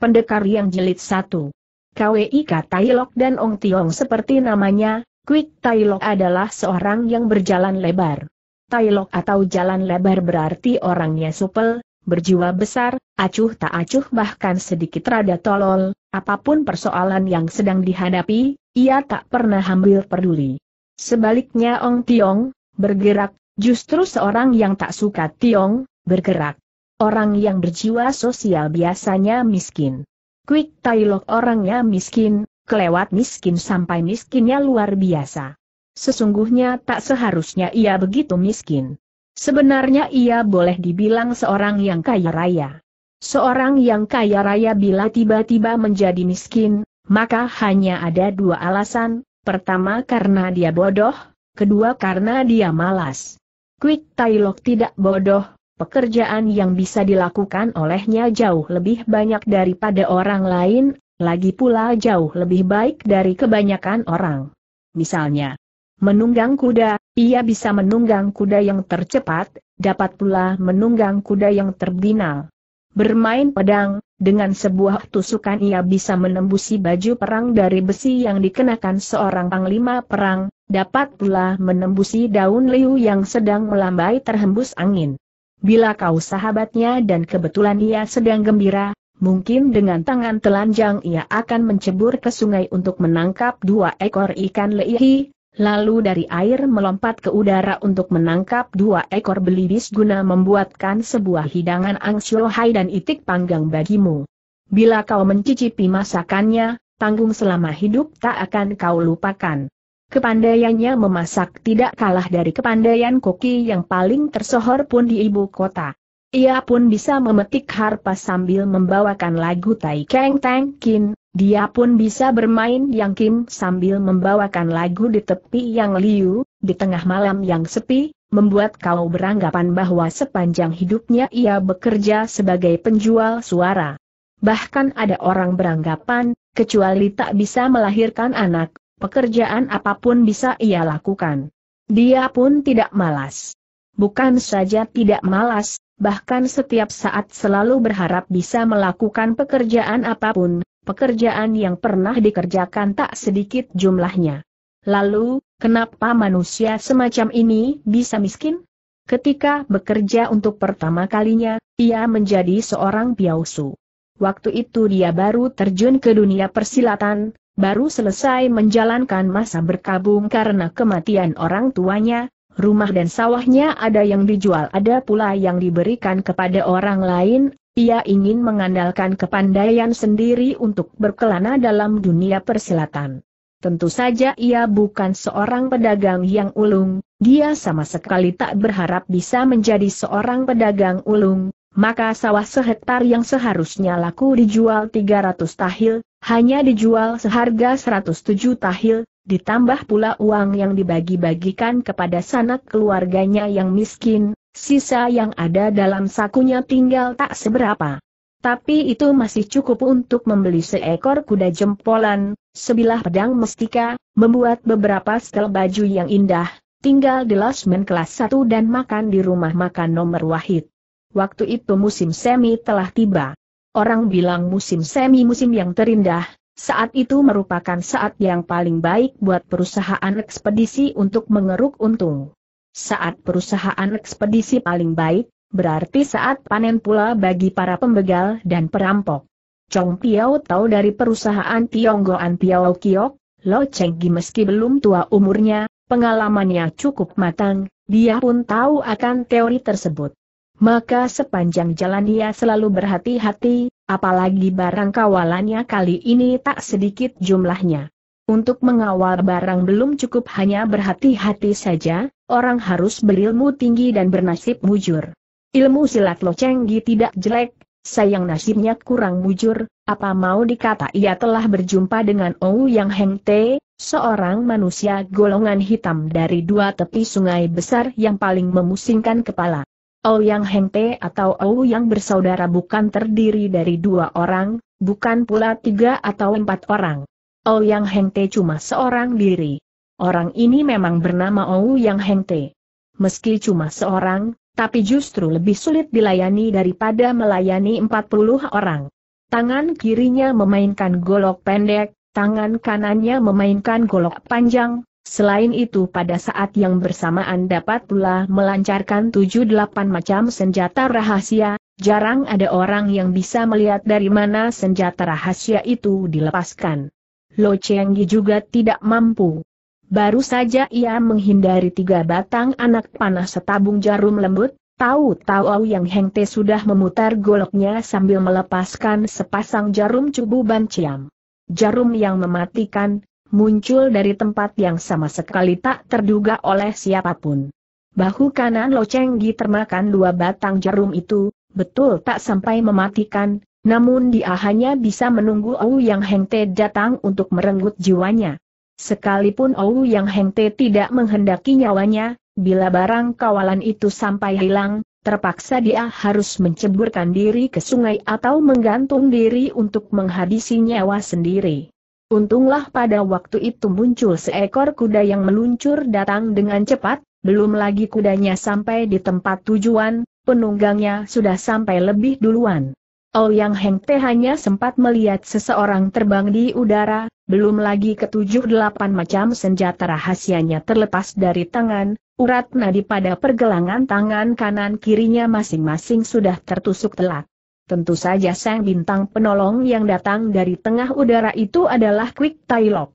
Pendekar yang jelit satu. KWI Tailok dan Ong Tiong seperti namanya, Quick Tailok adalah seorang yang berjalan lebar. Tailok atau jalan lebar berarti orangnya supel, berjiwa besar, acuh tak acuh bahkan sedikit rada tolol, apapun persoalan yang sedang dihadapi, ia tak pernah ambil peduli. Sebaliknya Ong Tiong, bergerak, justru seorang yang tak suka Tiong, bergerak. Orang yang berjiwa sosial biasanya miskin. Quick Tailok orangnya miskin, kelewat miskin sampai miskinnya luar biasa. Sesungguhnya tak seharusnya ia begitu miskin. Sebenarnya ia boleh dibilang seorang yang kaya raya. Seorang yang kaya raya bila tiba-tiba menjadi miskin, maka hanya ada dua alasan, pertama karena dia bodoh, kedua karena dia malas. Quick Tailok tidak bodoh, pekerjaan yang bisa dilakukan olehnya jauh lebih banyak daripada orang lain, lagi pula jauh lebih baik dari kebanyakan orang. Misalnya, menunggang kuda, ia bisa menunggang kuda yang tercepat, dapat pula menunggang kuda yang terbinal. Bermain pedang, dengan sebuah tusukan ia bisa menembusi baju perang dari besi yang dikenakan seorang panglima perang, dapat pula menembusi daun liu yang sedang melambai terhembus angin. Bila kau sahabatnya dan kebetulan ia sedang gembira, mungkin dengan tangan telanjang ia akan mencebur ke sungai untuk menangkap dua ekor ikan leihi, lalu dari air melompat ke udara untuk menangkap dua ekor belibis guna membuatkan sebuah hidangan angsyohai dan itik panggang bagimu. Bila kau mencicipi masakannya, tanggung selama hidup tak akan kau lupakan. Kepandaiannya memasak tidak kalah dari kepandaian koki yang paling tersohor pun di ibu kota. Ia pun bisa memetik harpa sambil membawakan lagu Tai Keng Tang Kin, dia pun bisa bermain yang Kim sambil membawakan lagu di tepi yang liu, di tengah malam yang sepi, membuat kau beranggapan bahwa sepanjang hidupnya ia bekerja sebagai penjual suara. Bahkan ada orang beranggapan, kecuali tak bisa melahirkan anak, Pekerjaan apapun bisa ia lakukan. Dia pun tidak malas. Bukan saja tidak malas, bahkan setiap saat selalu berharap bisa melakukan pekerjaan apapun, pekerjaan yang pernah dikerjakan tak sedikit jumlahnya. Lalu, kenapa manusia semacam ini bisa miskin? Ketika bekerja untuk pertama kalinya, ia menjadi seorang piausu. Waktu itu dia baru terjun ke dunia persilatan, baru selesai menjalankan masa berkabung karena kematian orang tuanya, rumah dan sawahnya ada yang dijual ada pula yang diberikan kepada orang lain, ia ingin mengandalkan kepandaian sendiri untuk berkelana dalam dunia persilatan. Tentu saja ia bukan seorang pedagang yang ulung, dia sama sekali tak berharap bisa menjadi seorang pedagang ulung, maka sawah sehektar yang seharusnya laku dijual 300 tahil, hanya dijual seharga 107 tahil, ditambah pula uang yang dibagi-bagikan kepada sanak keluarganya yang miskin, sisa yang ada dalam sakunya tinggal tak seberapa. Tapi itu masih cukup untuk membeli seekor kuda jempolan, sebilah pedang mestika, membuat beberapa setel baju yang indah, tinggal di losmen kelas 1 dan makan di rumah makan nomor wahid. Waktu itu musim semi telah tiba. Orang bilang musim semi-musim yang terindah, saat itu merupakan saat yang paling baik buat perusahaan ekspedisi untuk mengeruk untung. Saat perusahaan ekspedisi paling baik, berarti saat panen pula bagi para pembegal dan perampok. Chong Piao tahu dari perusahaan Tionggoan Piao Kiok, Lo Cheng Gi meski belum tua umurnya, pengalamannya cukup matang, dia pun tahu akan teori tersebut. Maka sepanjang jalan ia selalu berhati-hati, apalagi barang kawalannya kali ini tak sedikit jumlahnya. Untuk mengawal barang belum cukup hanya berhati-hati saja, orang harus berilmu tinggi dan bernasib mujur. Ilmu silat locenggi tidak jelek, sayang nasibnya kurang mujur, apa mau dikata ia telah berjumpa dengan Ou Yang Heng Te, seorang manusia golongan hitam dari dua tepi sungai besar yang paling memusingkan kepala. Ouyang Hengte atau yang bersaudara bukan terdiri dari dua orang, bukan pula tiga atau empat orang. Ouyang Hengte cuma seorang diri. Orang ini memang bernama Ouyang Hengte. Meski cuma seorang, tapi justru lebih sulit dilayani daripada melayani empat puluh orang. Tangan kirinya memainkan golok pendek, tangan kanannya memainkan golok panjang, Selain itu pada saat yang bersamaan dapat pula melancarkan 7 delapan macam senjata rahasia, jarang ada orang yang bisa melihat dari mana senjata rahasia itu dilepaskan. Lo Chenggi juga tidak mampu. Baru saja ia menghindari tiga batang anak panah setabung jarum lembut, Tahu-tahu Yang hengte sudah memutar goloknya sambil melepaskan sepasang jarum cubu banciam. Jarum yang mematikan, muncul dari tempat yang sama sekali tak terduga oleh siapapun. Bahu kanan Lo Cheng termakan dua batang jarum itu, betul tak sampai mematikan, namun dia hanya bisa menunggu Ou Yang Hengte datang untuk merenggut jiwanya. Sekalipun Ou Yang Hengte tidak menghendaki nyawanya, bila barang kawalan itu sampai hilang, terpaksa dia harus menceburkan diri ke sungai atau menggantung diri untuk menghabisi nyawa sendiri. Untunglah pada waktu itu muncul seekor kuda yang meluncur datang dengan cepat, belum lagi kudanya sampai di tempat tujuan, penunggangnya sudah sampai lebih duluan. Ouyang oh, Heng Te hanya sempat melihat seseorang terbang di udara, belum lagi ketujuh delapan macam senjata rahasianya terlepas dari tangan, urat nadi pada pergelangan tangan kanan kirinya masing-masing sudah tertusuk telak. Tentu saja sang bintang penolong yang datang dari tengah udara itu adalah Quick Tailok.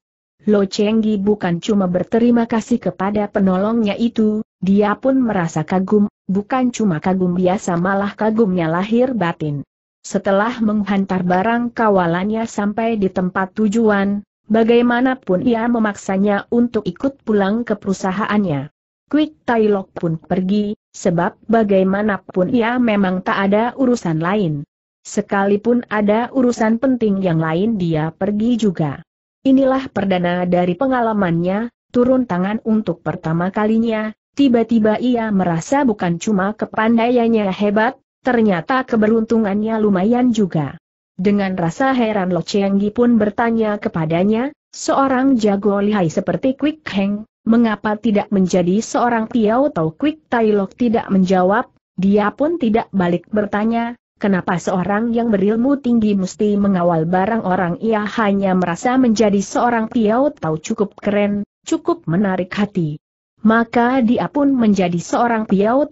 Lo Chenggi bukan cuma berterima kasih kepada penolongnya itu, dia pun merasa kagum, bukan cuma kagum biasa malah kagumnya lahir batin. Setelah menghantar barang kawalannya sampai di tempat tujuan, bagaimanapun ia memaksanya untuk ikut pulang ke perusahaannya. Quick Tailok pun pergi, sebab bagaimanapun ia memang tak ada urusan lain. Sekalipun ada urusan penting yang lain dia pergi juga. Inilah perdana dari pengalamannya, turun tangan untuk pertama kalinya, tiba-tiba ia merasa bukan cuma kepandaiannya hebat, ternyata keberuntungannya lumayan juga. Dengan rasa heran Lo Chenggi pun bertanya kepadanya, seorang jago lihai seperti Quick Heng, Mengapa tidak menjadi seorang Tiao Tau Quick Tai Lok tidak menjawab, dia pun tidak balik bertanya, Kenapa seorang yang berilmu tinggi mesti mengawal barang orang ia hanya merasa menjadi seorang piau tau cukup keren, cukup menarik hati. Maka dia pun menjadi seorang piau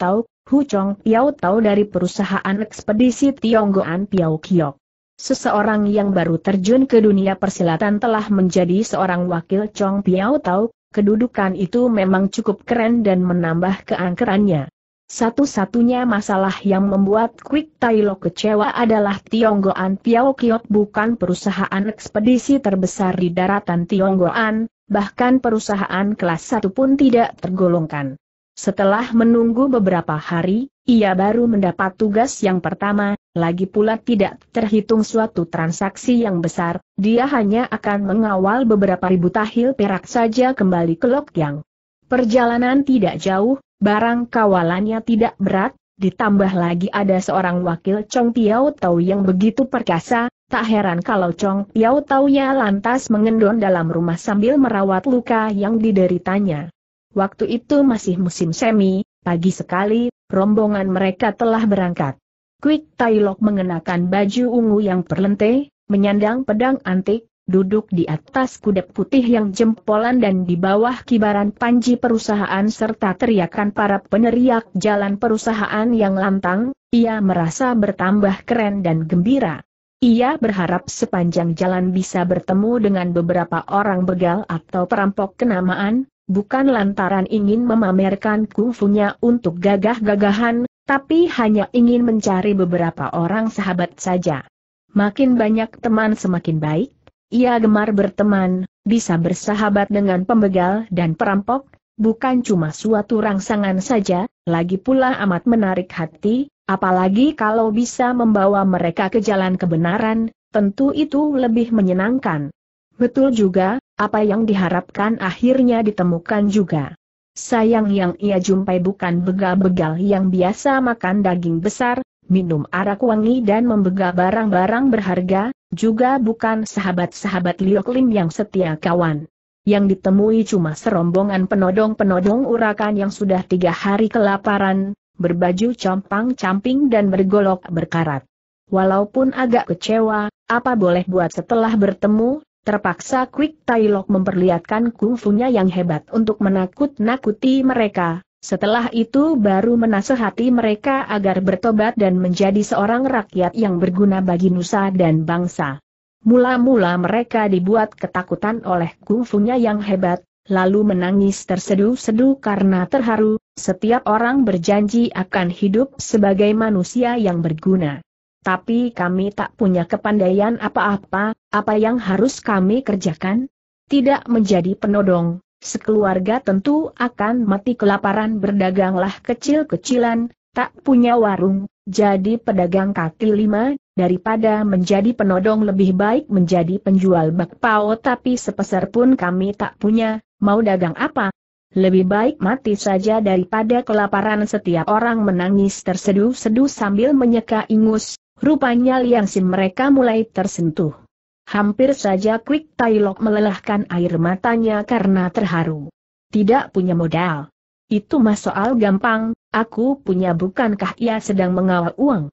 Hu Chong piau tau dari perusahaan ekspedisi Tionggoan Piau Kiok. Seseorang yang baru terjun ke dunia persilatan telah menjadi seorang wakil Chong Piau Tau, kedudukan itu memang cukup keren dan menambah keangkerannya. Satu-satunya masalah yang membuat Quick Tailo kecewa adalah Tionggoan Piao Kiot bukan perusahaan ekspedisi terbesar di daratan Tionggoan, bahkan perusahaan kelas satu pun tidak tergolongkan. Setelah menunggu beberapa hari, ia baru mendapat tugas yang pertama, lagi pula tidak terhitung suatu transaksi yang besar, dia hanya akan mengawal beberapa ribu tahil perak saja kembali ke Lokyang. Perjalanan tidak jauh, barang kawalannya tidak berat, ditambah lagi ada seorang wakil Chong Piao Tau yang begitu perkasa, tak heran kalau Chong Piao Tau nya lantas mengendon dalam rumah sambil merawat luka yang dideritanya. Waktu itu masih musim semi, Pagi sekali, rombongan mereka telah berangkat. Quick Tailok mengenakan baju ungu yang perlente, menyandang pedang antik, duduk di atas kuda putih yang jempolan dan di bawah kibaran panji perusahaan serta teriakan para peneriak jalan perusahaan yang lantang, ia merasa bertambah keren dan gembira. Ia berharap sepanjang jalan bisa bertemu dengan beberapa orang begal atau perampok kenamaan, bukan lantaran ingin memamerkan kungfunya untuk gagah-gagahan, tapi hanya ingin mencari beberapa orang sahabat saja. Makin banyak teman semakin baik, ia gemar berteman, bisa bersahabat dengan pembegal dan perampok, bukan cuma suatu rangsangan saja, lagi pula amat menarik hati, apalagi kalau bisa membawa mereka ke jalan kebenaran, tentu itu lebih menyenangkan. Betul juga, apa yang diharapkan akhirnya ditemukan juga. Sayang yang ia jumpai bukan begal-begal yang biasa makan daging besar, minum arak wangi dan membegal barang-barang berharga, juga bukan sahabat-sahabat Lioklim yang setia kawan. Yang ditemui cuma serombongan penodong-penodong urakan yang sudah tiga hari kelaparan, berbaju compang-camping dan bergolok berkarat. Walaupun agak kecewa, apa boleh buat setelah bertemu, Terpaksa Quick Tailok memperlihatkan kungfunya yang hebat untuk menakut-nakuti mereka, setelah itu baru menasehati mereka agar bertobat dan menjadi seorang rakyat yang berguna bagi nusa dan bangsa. Mula-mula mereka dibuat ketakutan oleh kungfunya yang hebat, lalu menangis terseduh-seduh karena terharu, setiap orang berjanji akan hidup sebagai manusia yang berguna tapi kami tak punya kepandaian apa-apa, apa yang harus kami kerjakan? Tidak menjadi penodong, sekeluarga tentu akan mati kelaparan berdaganglah kecil-kecilan, tak punya warung, jadi pedagang kaki lima, daripada menjadi penodong lebih baik menjadi penjual bakpao tapi sepeser pun kami tak punya, mau dagang apa? Lebih baik mati saja daripada kelaparan setiap orang menangis terseduh-seduh sambil menyeka ingus, Rupanya Sim mereka mulai tersentuh. Hampir saja Quick Tailok melelahkan air matanya karena terharu. Tidak punya modal. Itu mah soal gampang, aku punya bukankah ia sedang mengawal uang?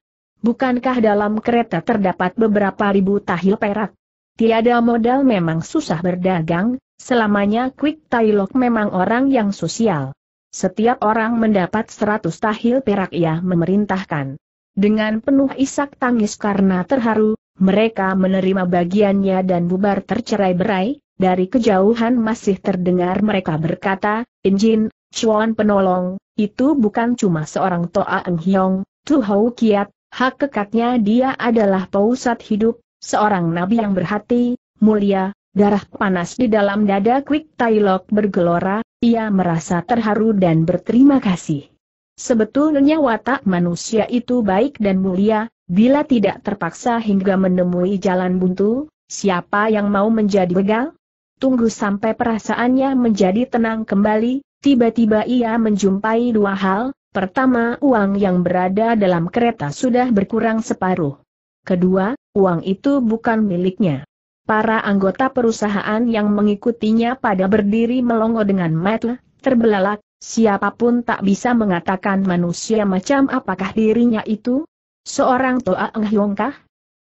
Bukankah dalam kereta terdapat beberapa ribu tahil perak? Tiada modal memang susah berdagang, selamanya Quick Tailok memang orang yang sosial. Setiap orang mendapat seratus tahil perak ia memerintahkan. Dengan penuh isak tangis karena terharu, mereka menerima bagiannya dan bubar tercerai-berai, dari kejauhan masih terdengar mereka berkata, Injin, Chuan penolong, itu bukan cuma seorang Toa Eng Hiong, Tu Hou Kiat, hak kekatnya dia adalah pausat hidup, seorang nabi yang berhati, mulia, darah panas di dalam dada Quick Lok bergelora, ia merasa terharu dan berterima kasih. Sebetulnya watak manusia itu baik dan mulia, bila tidak terpaksa hingga menemui jalan buntu, siapa yang mau menjadi begal? Tunggu sampai perasaannya menjadi tenang kembali, tiba-tiba ia menjumpai dua hal, pertama uang yang berada dalam kereta sudah berkurang separuh. Kedua, uang itu bukan miliknya. Para anggota perusahaan yang mengikutinya pada berdiri melongo dengan mata terbelalak, Siapapun tak bisa mengatakan manusia macam apakah dirinya itu? Seorang Toa Eng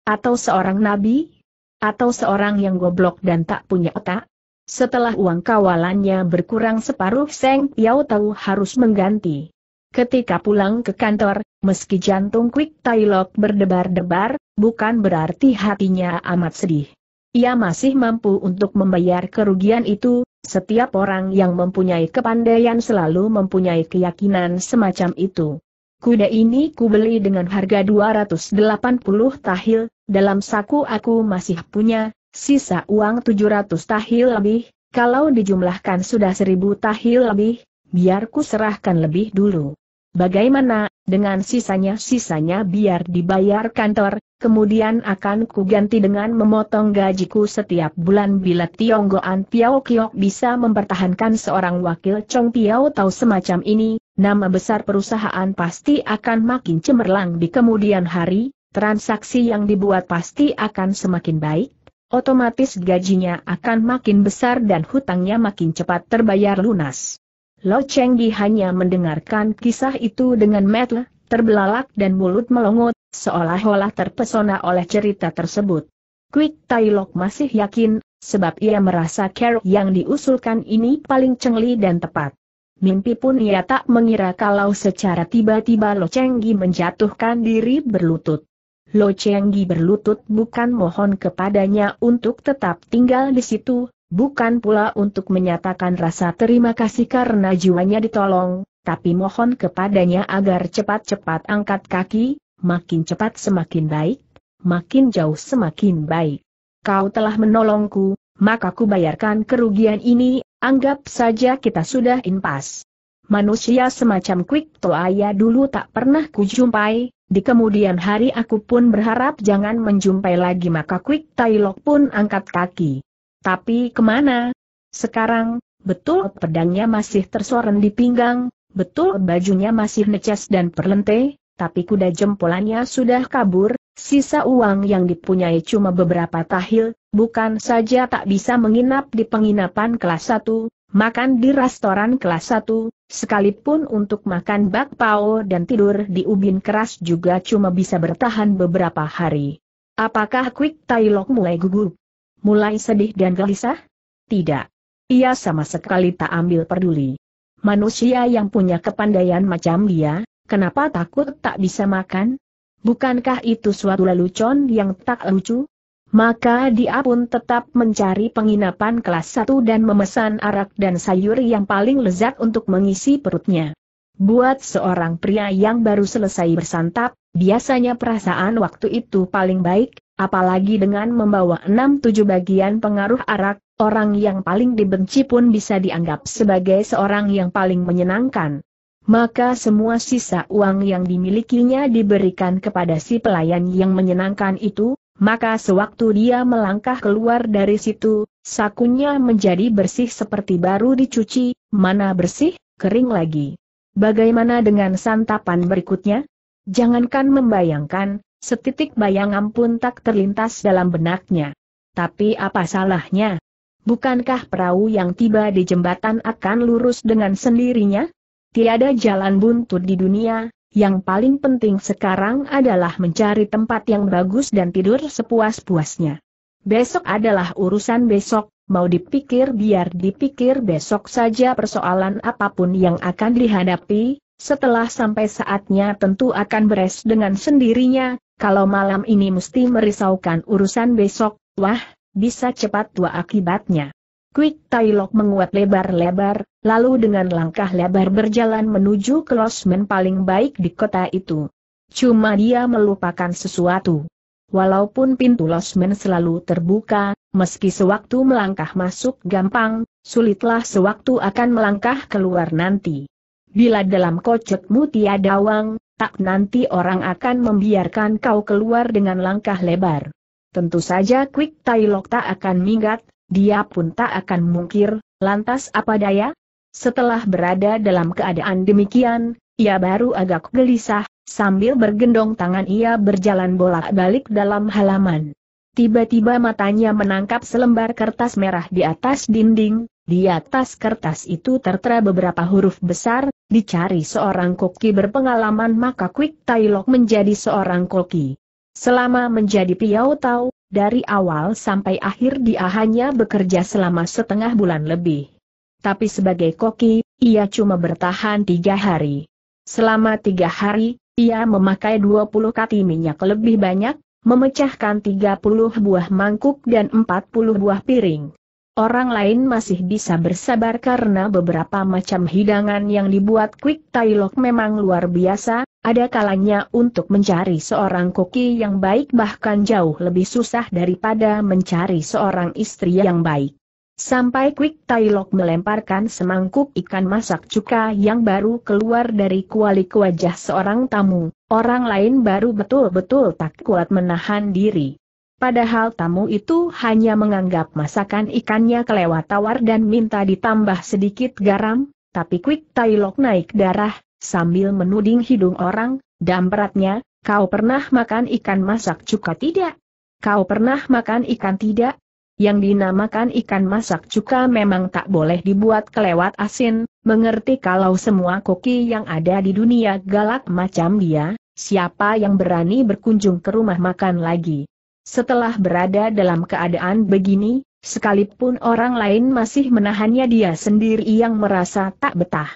Atau seorang Nabi? Atau seorang yang goblok dan tak punya otak? Setelah uang kawalannya berkurang separuh Seng Piao tahu harus mengganti. Ketika pulang ke kantor, meski jantung Quick Tailok berdebar-debar, bukan berarti hatinya amat sedih. Ia masih mampu untuk membayar kerugian itu, setiap orang yang mempunyai kepandaian selalu mempunyai keyakinan semacam itu. Kuda ini kubeli dengan harga 280 tahil, dalam saku aku masih punya, sisa uang 700 tahil lebih, kalau dijumlahkan sudah 1000 tahil lebih, biar ku serahkan lebih dulu. Bagaimana, dengan sisanya-sisanya biar dibayar kantor, kemudian akan kuganti dengan memotong gajiku setiap bulan bila Tionggoan Piao Kiok bisa mempertahankan seorang wakil Chong Piao tahu semacam ini, nama besar perusahaan pasti akan makin cemerlang di kemudian hari, transaksi yang dibuat pasti akan semakin baik, otomatis gajinya akan makin besar dan hutangnya makin cepat terbayar lunas. Lo Chenggi hanya mendengarkan kisah itu dengan metel, terbelalak dan mulut melongot, seolah-olah terpesona oleh cerita tersebut. Quick Tai Lok masih yakin, sebab ia merasa kerok yang diusulkan ini paling cengli dan tepat. Mimpi pun ia tak mengira kalau secara tiba-tiba Lo Chenggi menjatuhkan diri berlutut. Lo Chenggi berlutut bukan mohon kepadanya untuk tetap tinggal di situ, Bukan pula untuk menyatakan rasa terima kasih karena jiwanya ditolong, tapi mohon kepadanya agar cepat-cepat angkat kaki, makin cepat semakin baik, makin jauh semakin baik. Kau telah menolongku, maka ku bayarkan kerugian ini, anggap saja kita sudah impas. Manusia semacam Quick Toaya dulu tak pernah kujumpai, di kemudian hari aku pun berharap jangan menjumpai lagi maka Quick Tailok pun angkat kaki. Tapi kemana? Sekarang, betul pedangnya masih tersoren di pinggang, betul bajunya masih neces dan perlente, tapi kuda jempolannya sudah kabur, sisa uang yang dipunyai cuma beberapa tahil, bukan saja tak bisa menginap di penginapan kelas 1, makan di restoran kelas 1, sekalipun untuk makan bakpao dan tidur di ubin keras juga cuma bisa bertahan beberapa hari. Apakah Quick Tailok mulai gugup? mulai sedih dan gelisah? Tidak. Ia sama sekali tak ambil peduli. Manusia yang punya kepandaian macam dia, kenapa takut tak bisa makan? Bukankah itu suatu lelucon yang tak lucu? Maka dia pun tetap mencari penginapan kelas satu dan memesan arak dan sayur yang paling lezat untuk mengisi perutnya. Buat seorang pria yang baru selesai bersantap, biasanya perasaan waktu itu paling baik, apalagi dengan membawa enam tujuh bagian pengaruh arak, orang yang paling dibenci pun bisa dianggap sebagai seorang yang paling menyenangkan. Maka semua sisa uang yang dimilikinya diberikan kepada si pelayan yang menyenangkan itu, maka sewaktu dia melangkah keluar dari situ, sakunya menjadi bersih seperti baru dicuci, mana bersih, kering lagi. Bagaimana dengan santapan berikutnya? Jangankan membayangkan, Setitik bayangan pun tak terlintas dalam benaknya. Tapi apa salahnya? Bukankah perahu yang tiba di jembatan akan lurus dengan sendirinya? Tiada jalan buntu di dunia, yang paling penting sekarang adalah mencari tempat yang bagus dan tidur sepuas-puasnya. Besok adalah urusan besok, mau dipikir biar dipikir besok saja persoalan apapun yang akan dihadapi, setelah sampai saatnya tentu akan beres dengan sendirinya, kalau malam ini mesti merisaukan urusan besok, wah, bisa cepat tua akibatnya. Quick Tailok menguat lebar-lebar, lalu dengan langkah lebar berjalan menuju losmen paling baik di kota itu. Cuma dia melupakan sesuatu. Walaupun pintu losmen selalu terbuka, meski sewaktu melangkah masuk gampang, sulitlah sewaktu akan melangkah keluar nanti. Bila dalam kocekmu tiada wang, tak nanti orang akan membiarkan kau keluar dengan langkah lebar. Tentu saja Quick Tai tak akan minggat, dia pun tak akan mungkir, lantas apa daya? Setelah berada dalam keadaan demikian, ia baru agak gelisah, sambil bergendong tangan ia berjalan bolak-balik dalam halaman. Tiba-tiba matanya menangkap selembar kertas merah di atas dinding, di atas kertas itu tertera beberapa huruf besar, dicari seorang koki berpengalaman maka Quick Tailok menjadi seorang koki. Selama menjadi piau tau, dari awal sampai akhir dia hanya bekerja selama setengah bulan lebih. Tapi sebagai koki, ia cuma bertahan tiga hari. Selama tiga hari, ia memakai 20 kati minyak lebih banyak, memecahkan 30 buah mangkuk dan 40 buah piring. Orang lain masih bisa bersabar karena beberapa macam hidangan yang dibuat Quick Lok memang luar biasa, ada kalanya untuk mencari seorang koki yang baik bahkan jauh lebih susah daripada mencari seorang istri yang baik. Sampai Quick Lok melemparkan semangkuk ikan masak cuka yang baru keluar dari kuali ke wajah seorang tamu, orang lain baru betul-betul tak kuat menahan diri. Padahal tamu itu hanya menganggap masakan ikannya kelewat tawar dan minta ditambah sedikit garam, tapi Quick Tailok naik darah, sambil menuding hidung orang, dan beratnya, kau pernah makan ikan masak cuka tidak? Kau pernah makan ikan tidak? Yang dinamakan ikan masak cuka memang tak boleh dibuat kelewat asin, mengerti kalau semua koki yang ada di dunia galak macam dia, siapa yang berani berkunjung ke rumah makan lagi? Setelah berada dalam keadaan begini, sekalipun orang lain masih menahannya dia sendiri yang merasa tak betah.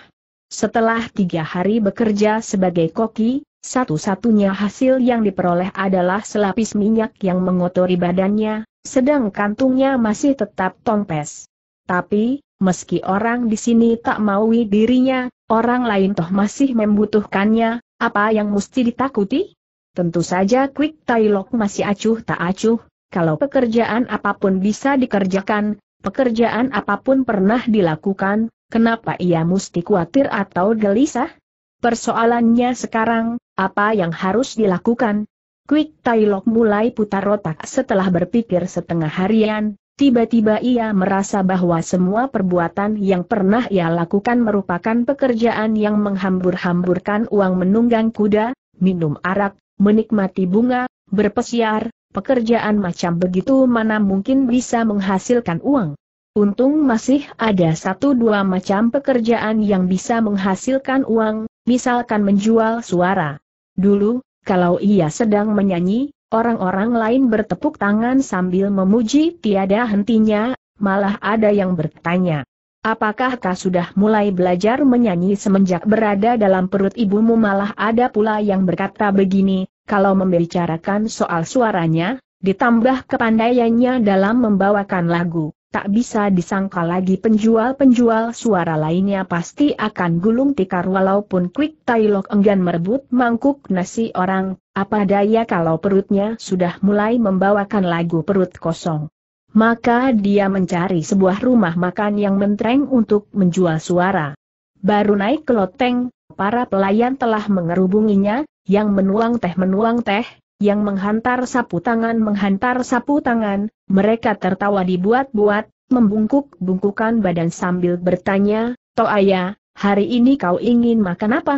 Setelah tiga hari bekerja sebagai koki, satu-satunya hasil yang diperoleh adalah selapis minyak yang mengotori badannya, sedang kantungnya masih tetap tongpes. Tapi, meski orang di sini tak maui dirinya, orang lain toh masih membutuhkannya, apa yang mesti ditakuti? Tentu saja Quick Tai masih acuh tak acuh, kalau pekerjaan apapun bisa dikerjakan, pekerjaan apapun pernah dilakukan, kenapa ia mesti khawatir atau gelisah? Persoalannya sekarang, apa yang harus dilakukan? Quick Tai mulai putar otak setelah berpikir setengah harian, Tiba-tiba ia merasa bahwa semua perbuatan yang pernah ia lakukan merupakan pekerjaan yang menghambur-hamburkan uang menunggang kuda, minum arak, menikmati bunga, berpesiar, pekerjaan macam begitu mana mungkin bisa menghasilkan uang. Untung masih ada satu dua macam pekerjaan yang bisa menghasilkan uang, misalkan menjual suara. Dulu, kalau ia sedang menyanyi, orang-orang lain bertepuk tangan sambil memuji tiada hentinya, malah ada yang bertanya, Apakah kau sudah mulai belajar menyanyi semenjak berada dalam perut ibumu malah ada pula yang berkata begini, kalau membicarakan soal suaranya, ditambah kepandaiannya dalam membawakan lagu, tak bisa disangka lagi penjual-penjual suara lainnya pasti akan gulung tikar walaupun Quick Tailok enggan merebut mangkuk nasi orang, apa daya kalau perutnya sudah mulai membawakan lagu perut kosong. Maka dia mencari sebuah rumah makan yang mentereng untuk menjual suara. Baru naik ke loteng, para pelayan telah mengerubunginya, yang menuang teh menuang teh, yang menghantar sapu tangan menghantar sapu tangan, mereka tertawa dibuat-buat, membungkuk-bungkukan badan sambil bertanya, Toaya, hari ini kau ingin makan apa?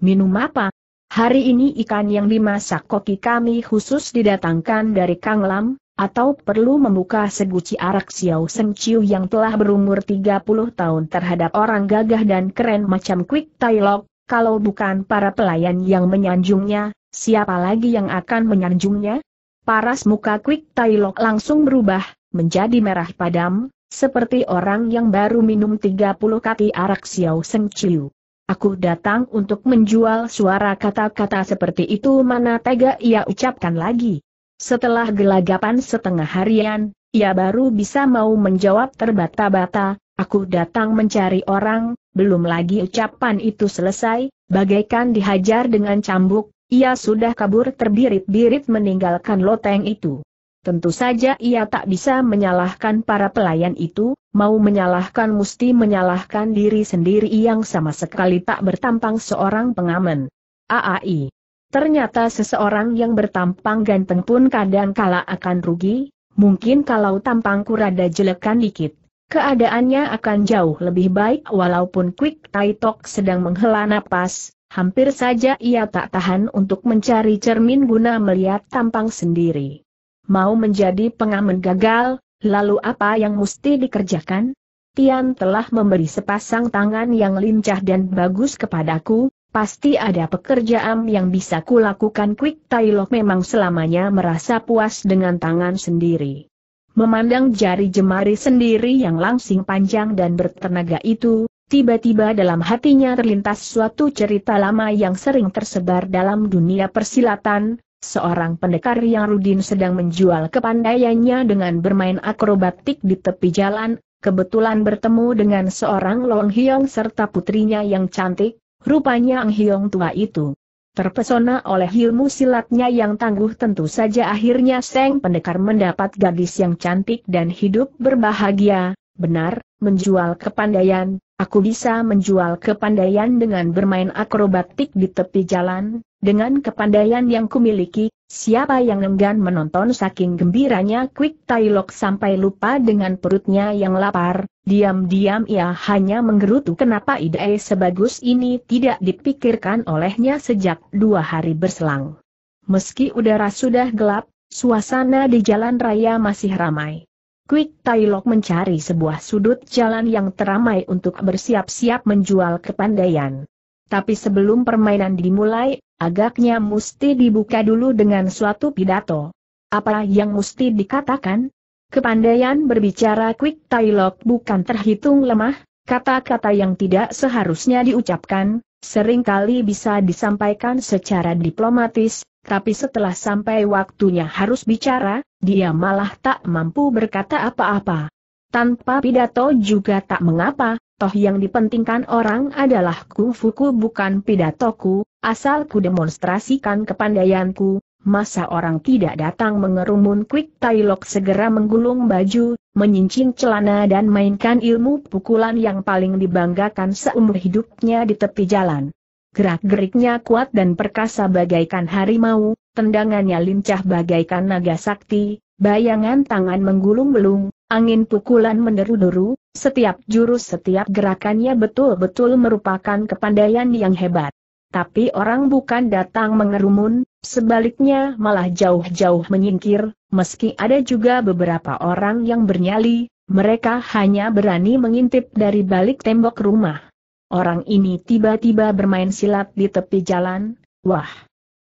Minum apa? Hari ini ikan yang dimasak koki kami khusus didatangkan dari Kang Lam, atau perlu membuka seguci arak Xiao Seng Chiu yang telah berumur 30 tahun terhadap orang gagah dan keren macam Quick Tai Lok, kalau bukan para pelayan yang menyanjungnya, siapa lagi yang akan menyanjungnya? Paras muka Quick Tai Lok langsung berubah, menjadi merah padam, seperti orang yang baru minum 30 kati arak Xiao Seng Chiu. Aku datang untuk menjual suara kata-kata seperti itu mana tega ia ucapkan lagi. Setelah gelagapan setengah harian, ia baru bisa mau menjawab terbata-bata, aku datang mencari orang, belum lagi ucapan itu selesai, bagaikan dihajar dengan cambuk, ia sudah kabur terbirit-birit meninggalkan loteng itu. Tentu saja ia tak bisa menyalahkan para pelayan itu, mau menyalahkan mesti menyalahkan diri sendiri yang sama sekali tak bertampang seorang pengamen. AAI Ternyata seseorang yang bertampang ganteng pun kadang kala akan rugi, mungkin kalau tampangku rada jelekan dikit. Keadaannya akan jauh lebih baik walaupun Quick Tai sedang menghela napas, hampir saja ia tak tahan untuk mencari cermin guna melihat tampang sendiri. Mau menjadi pengamen gagal, lalu apa yang mesti dikerjakan? Tian telah memberi sepasang tangan yang lincah dan bagus kepadaku, Pasti ada pekerjaan yang bisa kulakukan Quick Tailok memang selamanya merasa puas dengan tangan sendiri. Memandang jari jemari sendiri yang langsing panjang dan bertenaga itu, tiba-tiba dalam hatinya terlintas suatu cerita lama yang sering tersebar dalam dunia persilatan, seorang pendekar yang Rudin sedang menjual kepandaiannya dengan bermain akrobatik di tepi jalan, kebetulan bertemu dengan seorang Long Hyong serta putrinya yang cantik, Rupanya Ang Hiong tua itu. Terpesona oleh ilmu silatnya yang tangguh tentu saja akhirnya Seng Pendekar mendapat gadis yang cantik dan hidup berbahagia, benar, menjual kepandaian, aku bisa menjual kepandaian dengan bermain akrobatik di tepi jalan, dengan kepandaian yang kumiliki, siapa yang enggan menonton saking gembiranya Quick Tailok sampai lupa dengan perutnya yang lapar, diam-diam ia hanya menggerutu kenapa ide sebagus ini tidak dipikirkan olehnya sejak dua hari berselang. Meski udara sudah gelap, suasana di jalan raya masih ramai. Quick Tailok mencari sebuah sudut jalan yang teramai untuk bersiap-siap menjual kepandaian. Tapi sebelum permainan dimulai, agaknya mesti dibuka dulu dengan suatu pidato. Apa yang mesti dikatakan? Kepandaian berbicara Quick Tailok bukan terhitung lemah, kata-kata yang tidak seharusnya diucapkan, seringkali bisa disampaikan secara diplomatis, tapi setelah sampai waktunya harus bicara, dia malah tak mampu berkata apa-apa. Tanpa pidato juga tak mengapa, toh yang dipentingkan orang adalah kungfuku bukan pidatoku, asal ku demonstrasikan kepandaianku, masa orang tidak datang mengerumun Quick Tailok segera menggulung baju, menyincing celana dan mainkan ilmu pukulan yang paling dibanggakan seumur hidupnya di tepi jalan. Gerak-geriknya kuat dan perkasa bagaikan harimau, tendangannya lincah bagaikan naga sakti, bayangan tangan menggulung melung, angin pukulan meneru deru setiap jurus setiap gerakannya betul-betul merupakan kepandaian yang hebat. Tapi orang bukan datang mengerumun, sebaliknya malah jauh-jauh menyingkir, meski ada juga beberapa orang yang bernyali, mereka hanya berani mengintip dari balik tembok rumah. Orang ini tiba-tiba bermain silat di tepi jalan, wah,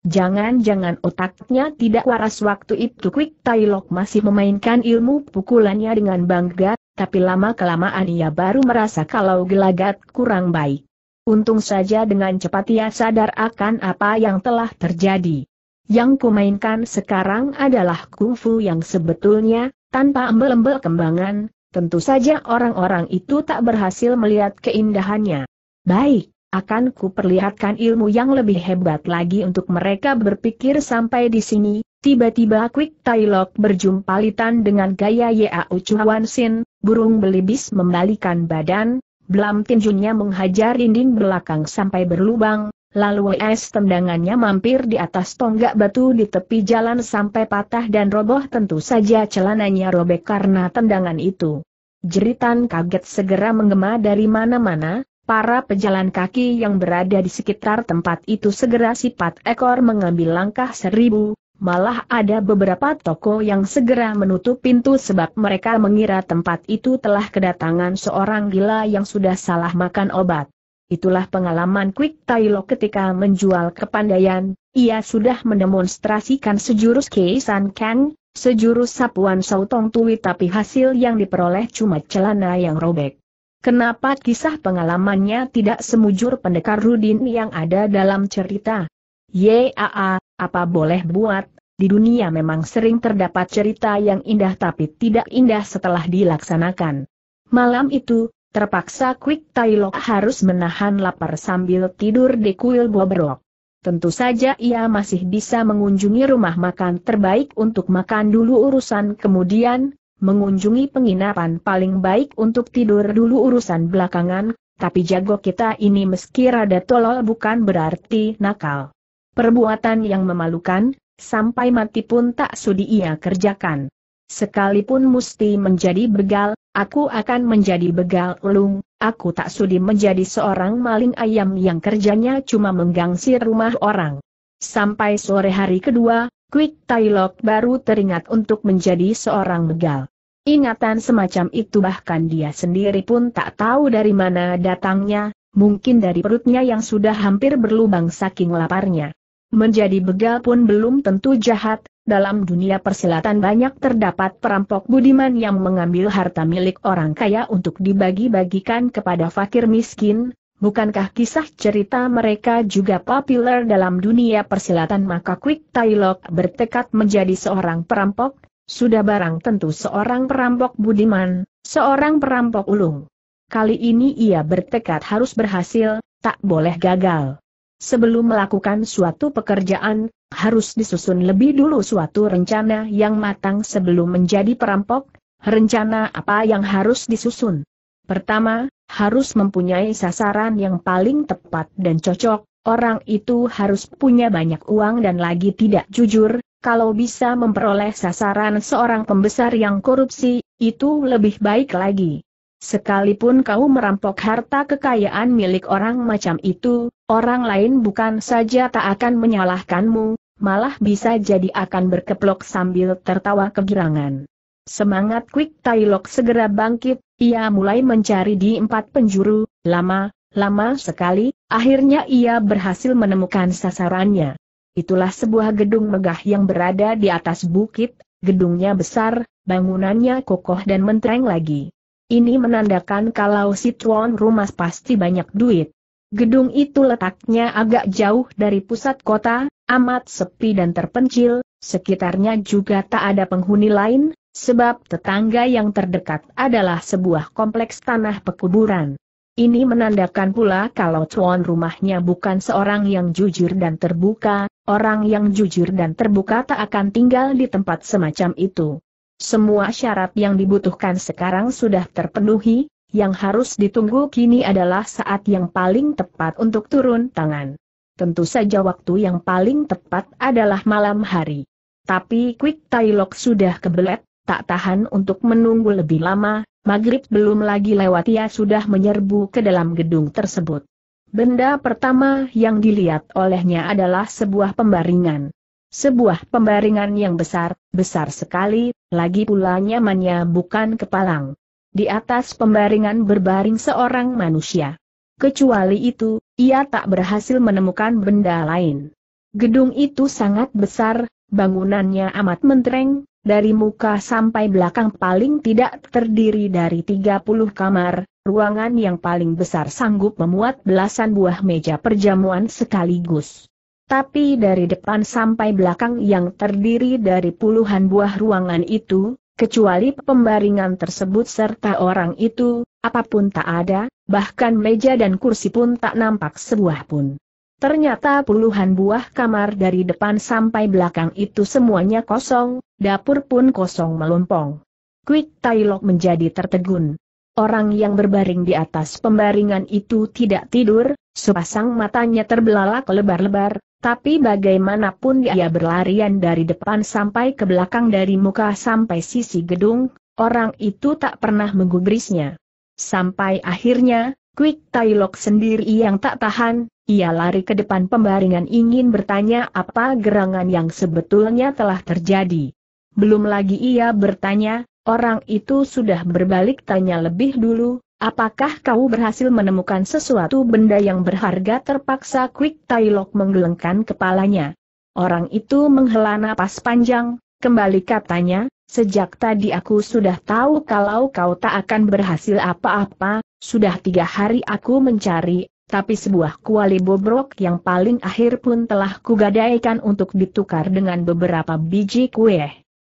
Jangan-jangan otaknya tidak waras waktu itu Quick Tailok masih memainkan ilmu pukulannya dengan bangga, tapi lama-kelamaan ia baru merasa kalau gelagat kurang baik. Untung saja dengan cepat ia sadar akan apa yang telah terjadi. Yang kumainkan sekarang adalah kungfu yang sebetulnya, tanpa embel-embel kembangan, tentu saja orang-orang itu tak berhasil melihat keindahannya. Baik, akan kuperlihatkan ilmu yang lebih hebat lagi untuk mereka berpikir sampai di sini. Tiba-tiba Quick Tailok berjumpa litan dengan gaya Yau Chuan Sin, burung belibis membalikan badan, belam tinjunya menghajar dinding belakang sampai berlubang, lalu es tendangannya mampir di atas tonggak batu di tepi jalan sampai patah dan roboh tentu saja celananya robek karena tendangan itu. Jeritan kaget segera menggema dari mana-mana, Para pejalan kaki yang berada di sekitar tempat itu segera sifat ekor mengambil langkah seribu, malah ada beberapa toko yang segera menutup pintu sebab mereka mengira tempat itu telah kedatangan seorang gila yang sudah salah makan obat. Itulah pengalaman Quick Tailo ketika menjual kepandaian, ia sudah mendemonstrasikan sejurus Keisan Kang, sejurus sapuan sautong tui tapi hasil yang diperoleh cuma celana yang robek. Kenapa kisah pengalamannya tidak semujur pendekar Rudin yang ada dalam cerita? Yaa, apa boleh buat, di dunia memang sering terdapat cerita yang indah tapi tidak indah setelah dilaksanakan. Malam itu, terpaksa Quick Tailok harus menahan lapar sambil tidur di kuil Boberok. Tentu saja ia masih bisa mengunjungi rumah makan terbaik untuk makan dulu urusan kemudian, mengunjungi penginapan paling baik untuk tidur dulu urusan belakangan, tapi jago kita ini meski rada tolol bukan berarti nakal. Perbuatan yang memalukan, sampai mati pun tak sudi ia kerjakan. Sekalipun mesti menjadi begal, aku akan menjadi begal ulung, aku tak sudi menjadi seorang maling ayam yang kerjanya cuma menggangsir rumah orang. Sampai sore hari kedua, Quick Tailok baru teringat untuk menjadi seorang begal. Ingatan semacam itu bahkan dia sendiri pun tak tahu dari mana datangnya, mungkin dari perutnya yang sudah hampir berlubang saking laparnya. Menjadi begal pun belum tentu jahat, dalam dunia persilatan banyak terdapat perampok budiman yang mengambil harta milik orang kaya untuk dibagi-bagikan kepada fakir miskin, Bukankah kisah cerita mereka juga populer dalam dunia persilatan maka Quick Tailok bertekad menjadi seorang perampok? Sudah barang tentu seorang perampok budiman, seorang perampok ulung. Kali ini ia bertekad harus berhasil, tak boleh gagal. Sebelum melakukan suatu pekerjaan, harus disusun lebih dulu suatu rencana yang matang sebelum menjadi perampok, rencana apa yang harus disusun. Pertama, harus mempunyai sasaran yang paling tepat dan cocok, orang itu harus punya banyak uang dan lagi tidak jujur, kalau bisa memperoleh sasaran seorang pembesar yang korupsi, itu lebih baik lagi. Sekalipun kau merampok harta kekayaan milik orang macam itu, orang lain bukan saja tak akan menyalahkanmu, malah bisa jadi akan berkeplok sambil tertawa kegirangan. Semangat Quick Tailok segera bangkit, ia mulai mencari di empat penjuru, lama, lama sekali, akhirnya ia berhasil menemukan sasarannya. Itulah sebuah gedung megah yang berada di atas bukit, gedungnya besar, bangunannya kokoh dan mentereng lagi. Ini menandakan kalau si tuan rumah pasti banyak duit. Gedung itu letaknya agak jauh dari pusat kota, amat sepi dan terpencil, sekitarnya juga tak ada penghuni lain, Sebab tetangga yang terdekat adalah sebuah kompleks tanah pekuburan. Ini menandakan pula kalau tuan rumahnya bukan seorang yang jujur dan terbuka, orang yang jujur dan terbuka tak akan tinggal di tempat semacam itu. Semua syarat yang dibutuhkan sekarang sudah terpenuhi, yang harus ditunggu kini adalah saat yang paling tepat untuk turun tangan. Tentu saja waktu yang paling tepat adalah malam hari. Tapi Quick Tailok sudah kebelet, tak tahan untuk menunggu lebih lama, maghrib belum lagi lewat ia sudah menyerbu ke dalam gedung tersebut. Benda pertama yang dilihat olehnya adalah sebuah pembaringan. Sebuah pembaringan yang besar, besar sekali, lagi pula nyamannya bukan kepalang. Di atas pembaringan berbaring seorang manusia. Kecuali itu, ia tak berhasil menemukan benda lain. Gedung itu sangat besar, bangunannya amat mentereng, dari muka sampai belakang paling tidak terdiri dari 30 kamar, ruangan yang paling besar sanggup memuat belasan buah meja perjamuan sekaligus. Tapi dari depan sampai belakang yang terdiri dari puluhan buah ruangan itu, kecuali pembaringan tersebut serta orang itu, apapun tak ada, bahkan meja dan kursi pun tak nampak sebuah pun. Ternyata puluhan buah kamar dari depan sampai belakang itu semuanya kosong, dapur pun kosong melompong. Quick Tailok menjadi tertegun. Orang yang berbaring di atas pembaringan itu tidak tidur, sepasang matanya terbelalak lebar-lebar, tapi bagaimanapun dia berlarian dari depan sampai ke belakang dari muka sampai sisi gedung, orang itu tak pernah menggubrisnya. Sampai akhirnya, Quick Tailok sendiri yang tak tahan, ia lari ke depan pembaringan ingin bertanya apa gerangan yang sebetulnya telah terjadi. Belum lagi ia bertanya, orang itu sudah berbalik tanya lebih dulu, apakah kau berhasil menemukan sesuatu benda yang berharga terpaksa Quick Tailok menggelengkan kepalanya. Orang itu menghela napas panjang, kembali katanya, Sejak tadi aku sudah tahu kalau kau tak akan berhasil apa-apa, sudah tiga hari aku mencari, tapi sebuah kuali bobrok yang paling akhir pun telah kugadaikan untuk ditukar dengan beberapa biji kue.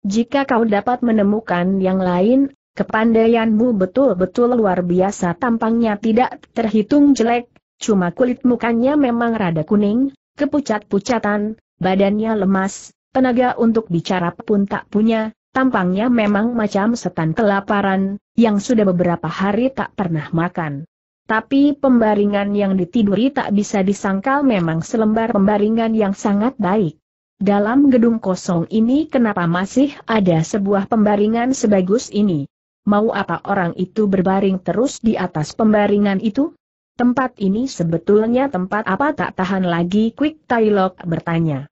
Jika kau dapat menemukan yang lain, kepandaianmu betul-betul luar biasa tampangnya tidak terhitung jelek, cuma kulit mukanya memang rada kuning, kepucat-pucatan, badannya lemas, tenaga untuk bicara pun tak punya, tampangnya memang macam setan kelaparan, yang sudah beberapa hari tak pernah makan. Tapi pembaringan yang ditiduri tak bisa disangkal memang selembar pembaringan yang sangat baik. Dalam gedung kosong ini kenapa masih ada sebuah pembaringan sebagus ini? Mau apa orang itu berbaring terus di atas pembaringan itu? Tempat ini sebetulnya tempat apa tak tahan lagi Quick Tailok bertanya.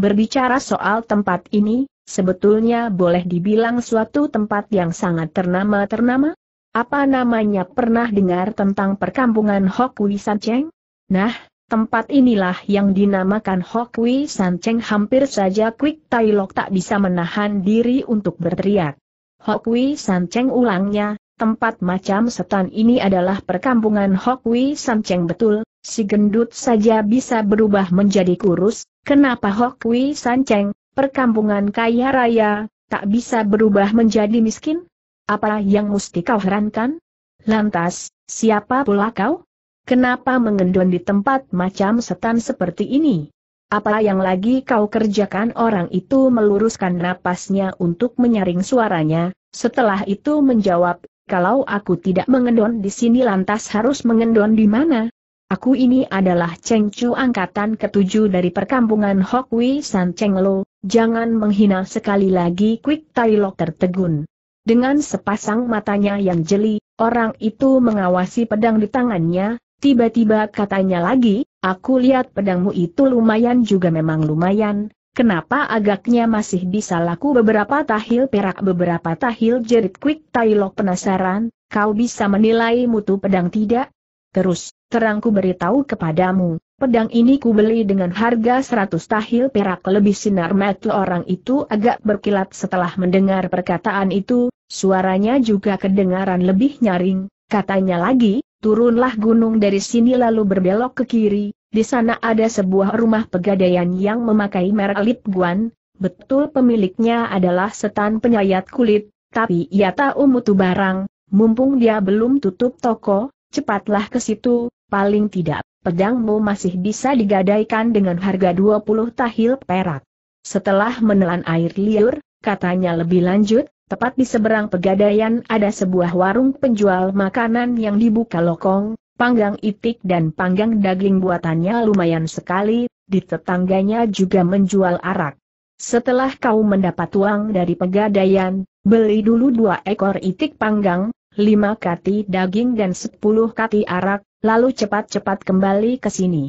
Berbicara soal tempat ini, sebetulnya boleh dibilang suatu tempat yang sangat ternama-ternama? Apa namanya pernah dengar tentang perkampungan Hokui Sancheng? Nah, tempat inilah yang dinamakan Hokui Sancheng hampir saja Quick Tai Lok tak bisa menahan diri untuk berteriak. Hokui Sancheng ulangnya, tempat macam setan ini adalah perkampungan Hokui Sancheng betul, si gendut saja bisa berubah menjadi kurus, kenapa Hokui Sancheng, perkampungan kaya raya, tak bisa berubah menjadi miskin? Apa yang mesti kau herankan? Lantas, siapa pula kau? Kenapa mengendon di tempat macam setan seperti ini? Apa yang lagi kau kerjakan orang itu meluruskan napasnya untuk menyaring suaranya, setelah itu menjawab, kalau aku tidak mengendon di sini lantas harus mengendon di mana? Aku ini adalah Cheng Chu angkatan ketujuh dari perkampungan Hokwi San Cheng Lo, jangan menghina sekali lagi Quick Tai Lo tertegun. Dengan sepasang matanya yang jeli, orang itu mengawasi pedang di tangannya, tiba-tiba katanya lagi, aku lihat pedangmu itu lumayan juga memang lumayan, kenapa agaknya masih bisa laku beberapa tahil perak beberapa tahil jerit quick tailok penasaran, kau bisa menilai mutu pedang tidak? Terus, terangku beritahu kepadamu, Pedang ini kubeli dengan harga 100 tahil perak lebih sinar mata orang itu agak berkilat setelah mendengar perkataan itu, Suaranya juga kedengaran lebih nyaring, katanya lagi, turunlah gunung dari sini lalu berbelok ke kiri, di sana ada sebuah rumah pegadaian yang memakai merek Lip Guan, betul pemiliknya adalah setan penyayat kulit, tapi ia tahu mutu barang, mumpung dia belum tutup toko, cepatlah ke situ, paling tidak, pedangmu masih bisa digadaikan dengan harga 20 tahil perak. Setelah menelan air liur, katanya lebih lanjut, Tepat di seberang pegadaian ada sebuah warung penjual makanan yang dibuka lokong, panggang itik dan panggang daging buatannya lumayan sekali, di tetangganya juga menjual arak. Setelah kau mendapat uang dari pegadaian, beli dulu dua ekor itik panggang, lima kati daging dan sepuluh kati arak, lalu cepat-cepat kembali ke sini.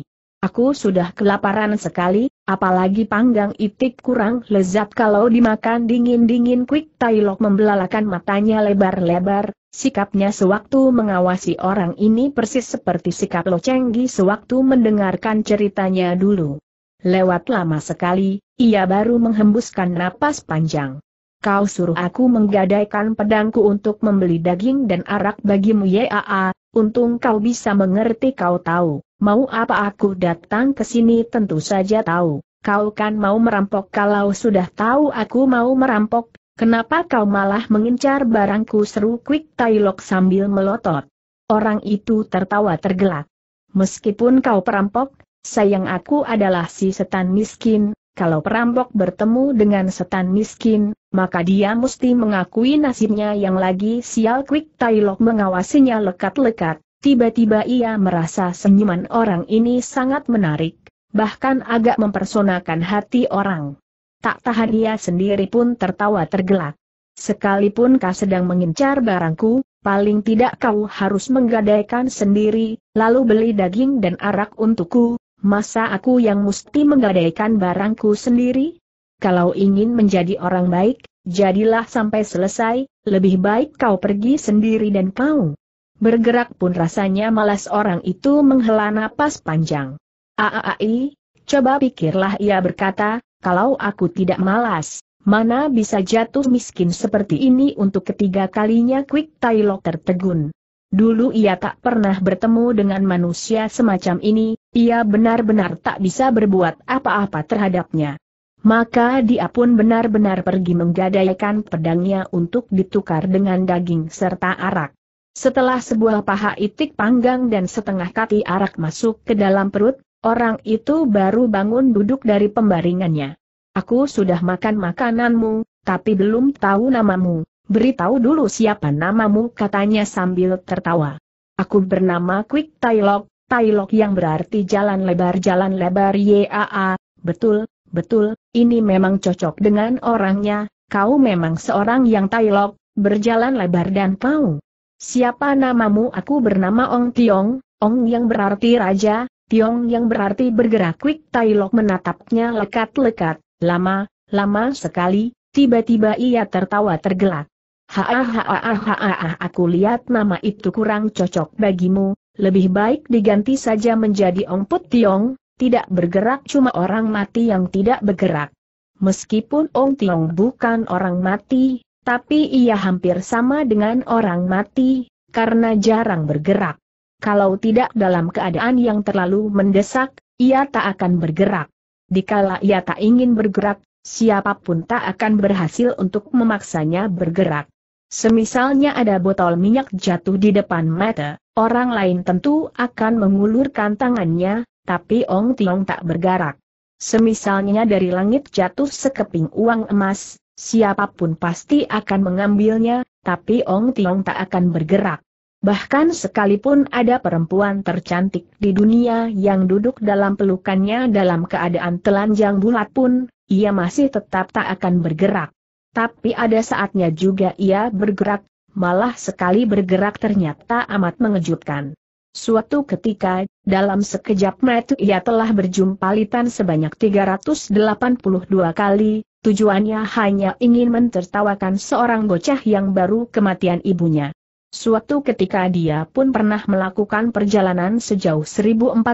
Aku sudah kelaparan sekali, apalagi panggang itik kurang lezat kalau dimakan dingin-dingin Quick Tailok membelalakan matanya lebar-lebar, sikapnya sewaktu mengawasi orang ini persis seperti sikap Lo Chenggi sewaktu mendengarkan ceritanya dulu. Lewat lama sekali, ia baru menghembuskan napas panjang. Kau suruh aku menggadaikan pedangku untuk membeli daging dan arak bagimu yaa, untung kau bisa mengerti kau tahu. Mau apa aku datang ke sini tentu saja tahu. Kau kan mau merampok kalau sudah tahu aku mau merampok, kenapa kau malah mengincar barangku seru Quick Tailok sambil melotot. Orang itu tertawa tergelak. Meskipun kau perampok, sayang aku adalah si setan miskin, kalau perampok bertemu dengan setan miskin, maka dia mesti mengakui nasibnya yang lagi sial Quick Tailok mengawasinya lekat-lekat, Tiba-tiba ia merasa senyuman orang ini sangat menarik, bahkan agak mempersonakan hati orang. Tak tahan ia sendiri pun tertawa tergelak. Sekalipun kau sedang mengincar barangku, paling tidak kau harus menggadaikan sendiri, lalu beli daging dan arak untukku, masa aku yang mesti menggadaikan barangku sendiri? Kalau ingin menjadi orang baik, jadilah sampai selesai, lebih baik kau pergi sendiri dan kau Bergerak pun rasanya malas orang itu menghela napas panjang. Aai, coba pikirlah ia berkata, kalau aku tidak malas, mana bisa jatuh miskin seperti ini untuk ketiga kalinya Quick Tailok tertegun. Dulu ia tak pernah bertemu dengan manusia semacam ini, ia benar-benar tak bisa berbuat apa-apa terhadapnya. Maka dia pun benar-benar pergi menggadaikan pedangnya untuk ditukar dengan daging serta arak. Setelah sebuah paha itik panggang dan setengah kaki arak masuk ke dalam perut, orang itu baru bangun duduk dari pembaringannya. Aku sudah makan makananmu, tapi belum tahu namamu. Beritahu dulu siapa namamu katanya sambil tertawa. Aku bernama Quick Tailok, Tailok yang berarti jalan lebar jalan lebar YAA, betul, betul, ini memang cocok dengan orangnya, kau memang seorang yang Tailok, berjalan lebar dan kau Siapa namamu? Aku bernama Ong Tiong, Ong yang berarti raja, Tiong yang berarti bergerak. Quick Lok menatapnya lekat-lekat, lama, lama sekali, tiba-tiba ia tertawa tergelak. Haahahahahah aku lihat nama itu kurang cocok bagimu, lebih baik diganti saja menjadi Ong Put Tiong, tidak bergerak cuma orang mati yang tidak bergerak. Meskipun Ong Tiong bukan orang mati, tapi ia hampir sama dengan orang mati, karena jarang bergerak. Kalau tidak dalam keadaan yang terlalu mendesak, ia tak akan bergerak. Dikala ia tak ingin bergerak, siapapun tak akan berhasil untuk memaksanya bergerak. Semisalnya ada botol minyak jatuh di depan mata, orang lain tentu akan mengulurkan tangannya, tapi Ong Tiong tak bergerak. Semisalnya dari langit jatuh sekeping uang emas, Siapapun pasti akan mengambilnya, tapi Ong Tiong tak akan bergerak. Bahkan sekalipun ada perempuan tercantik di dunia yang duduk dalam pelukannya dalam keadaan telanjang bulat pun, ia masih tetap tak akan bergerak. Tapi ada saatnya juga ia bergerak, malah sekali bergerak ternyata amat mengejutkan. Suatu ketika, dalam sekejap mata ia telah berjumpa Litan sebanyak 382 kali, tujuannya hanya ingin mentertawakan seorang bocah yang baru kematian ibunya. Suatu ketika dia pun pernah melakukan perjalanan sejauh 1450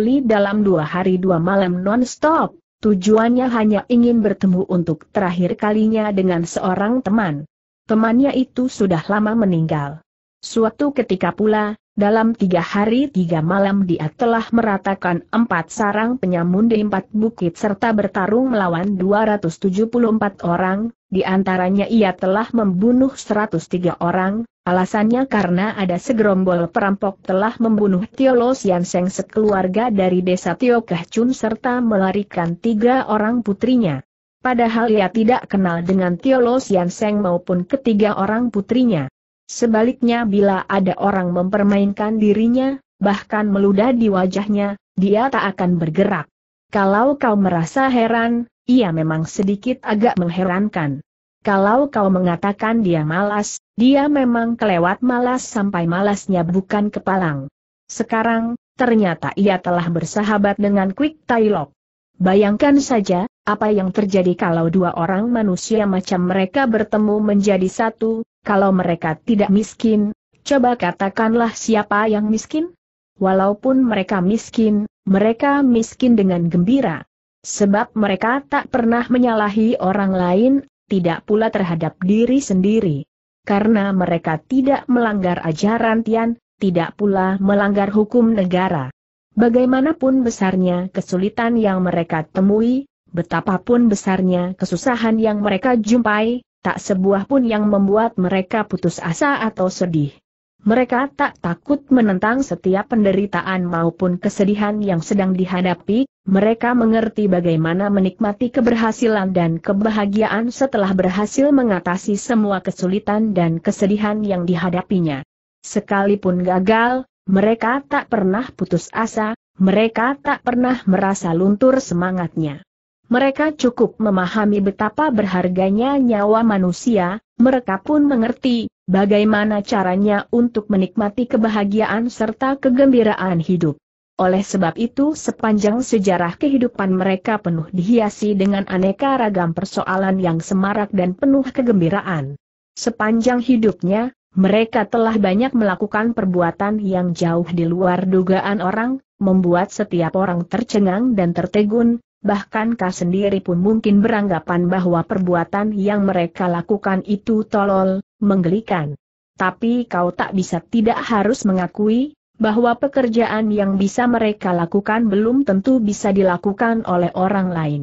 li dalam dua hari dua malam non-stop, tujuannya hanya ingin bertemu untuk terakhir kalinya dengan seorang teman. Temannya itu sudah lama meninggal. Suatu ketika pula, dalam tiga hari tiga malam dia telah meratakan empat sarang penyamun di empat bukit serta bertarung melawan 274 orang, di antaranya ia telah membunuh 103 orang, alasannya karena ada segerombol perampok telah membunuh Tiolo Seng sekeluarga dari desa Tio Kehcun serta melarikan tiga orang putrinya. Padahal ia tidak kenal dengan Tiolo Seng maupun ketiga orang putrinya. Sebaliknya bila ada orang mempermainkan dirinya, bahkan meludah di wajahnya, dia tak akan bergerak. Kalau kau merasa heran, ia memang sedikit agak mengherankan. Kalau kau mengatakan dia malas, dia memang kelewat malas sampai malasnya bukan kepalang. Sekarang, ternyata ia telah bersahabat dengan Quick Tailok. Bayangkan saja, apa yang terjadi kalau dua orang manusia macam mereka bertemu menjadi satu, kalau mereka tidak miskin, coba katakanlah siapa yang miskin? Walaupun mereka miskin, mereka miskin dengan gembira. Sebab mereka tak pernah menyalahi orang lain, tidak pula terhadap diri sendiri. Karena mereka tidak melanggar ajaran Tian, tidak pula melanggar hukum negara. Bagaimanapun besarnya kesulitan yang mereka temui, betapapun besarnya kesusahan yang mereka jumpai, tak sebuah pun yang membuat mereka putus asa atau sedih. Mereka tak takut menentang setiap penderitaan maupun kesedihan yang sedang dihadapi, mereka mengerti bagaimana menikmati keberhasilan dan kebahagiaan setelah berhasil mengatasi semua kesulitan dan kesedihan yang dihadapinya. Sekalipun gagal, mereka tak pernah putus asa, mereka tak pernah merasa luntur semangatnya. Mereka cukup memahami betapa berharganya nyawa manusia, mereka pun mengerti bagaimana caranya untuk menikmati kebahagiaan serta kegembiraan hidup. Oleh sebab itu sepanjang sejarah kehidupan mereka penuh dihiasi dengan aneka ragam persoalan yang semarak dan penuh kegembiraan. Sepanjang hidupnya, mereka telah banyak melakukan perbuatan yang jauh di luar dugaan orang, membuat setiap orang tercengang dan tertegun, Bahkan kau sendiri pun mungkin beranggapan bahwa perbuatan yang mereka lakukan itu tolol, menggelikan. Tapi kau tak bisa tidak harus mengakui, bahwa pekerjaan yang bisa mereka lakukan belum tentu bisa dilakukan oleh orang lain.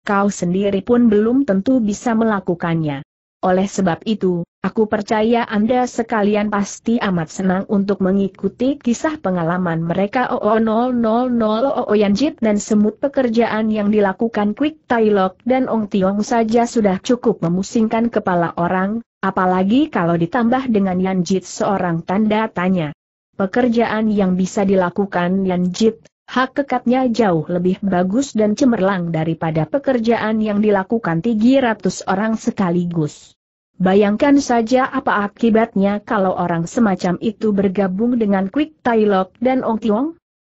Kau sendiri pun belum tentu bisa melakukannya. Oleh sebab itu, aku percaya Anda sekalian pasti amat senang untuk mengikuti kisah pengalaman mereka OO000 Yanjit dan semut pekerjaan yang dilakukan Quick Tailok dan Ong Tiong saja sudah cukup memusingkan kepala orang, apalagi kalau ditambah dengan Yanjit seorang tanda tanya. Pekerjaan yang bisa dilakukan Yanjit Hak kekatnya jauh lebih bagus dan cemerlang daripada pekerjaan yang dilakukan 300 orang sekaligus. Bayangkan saja apa akibatnya kalau orang semacam itu bergabung dengan Quick Tailok dan Ong Tiong.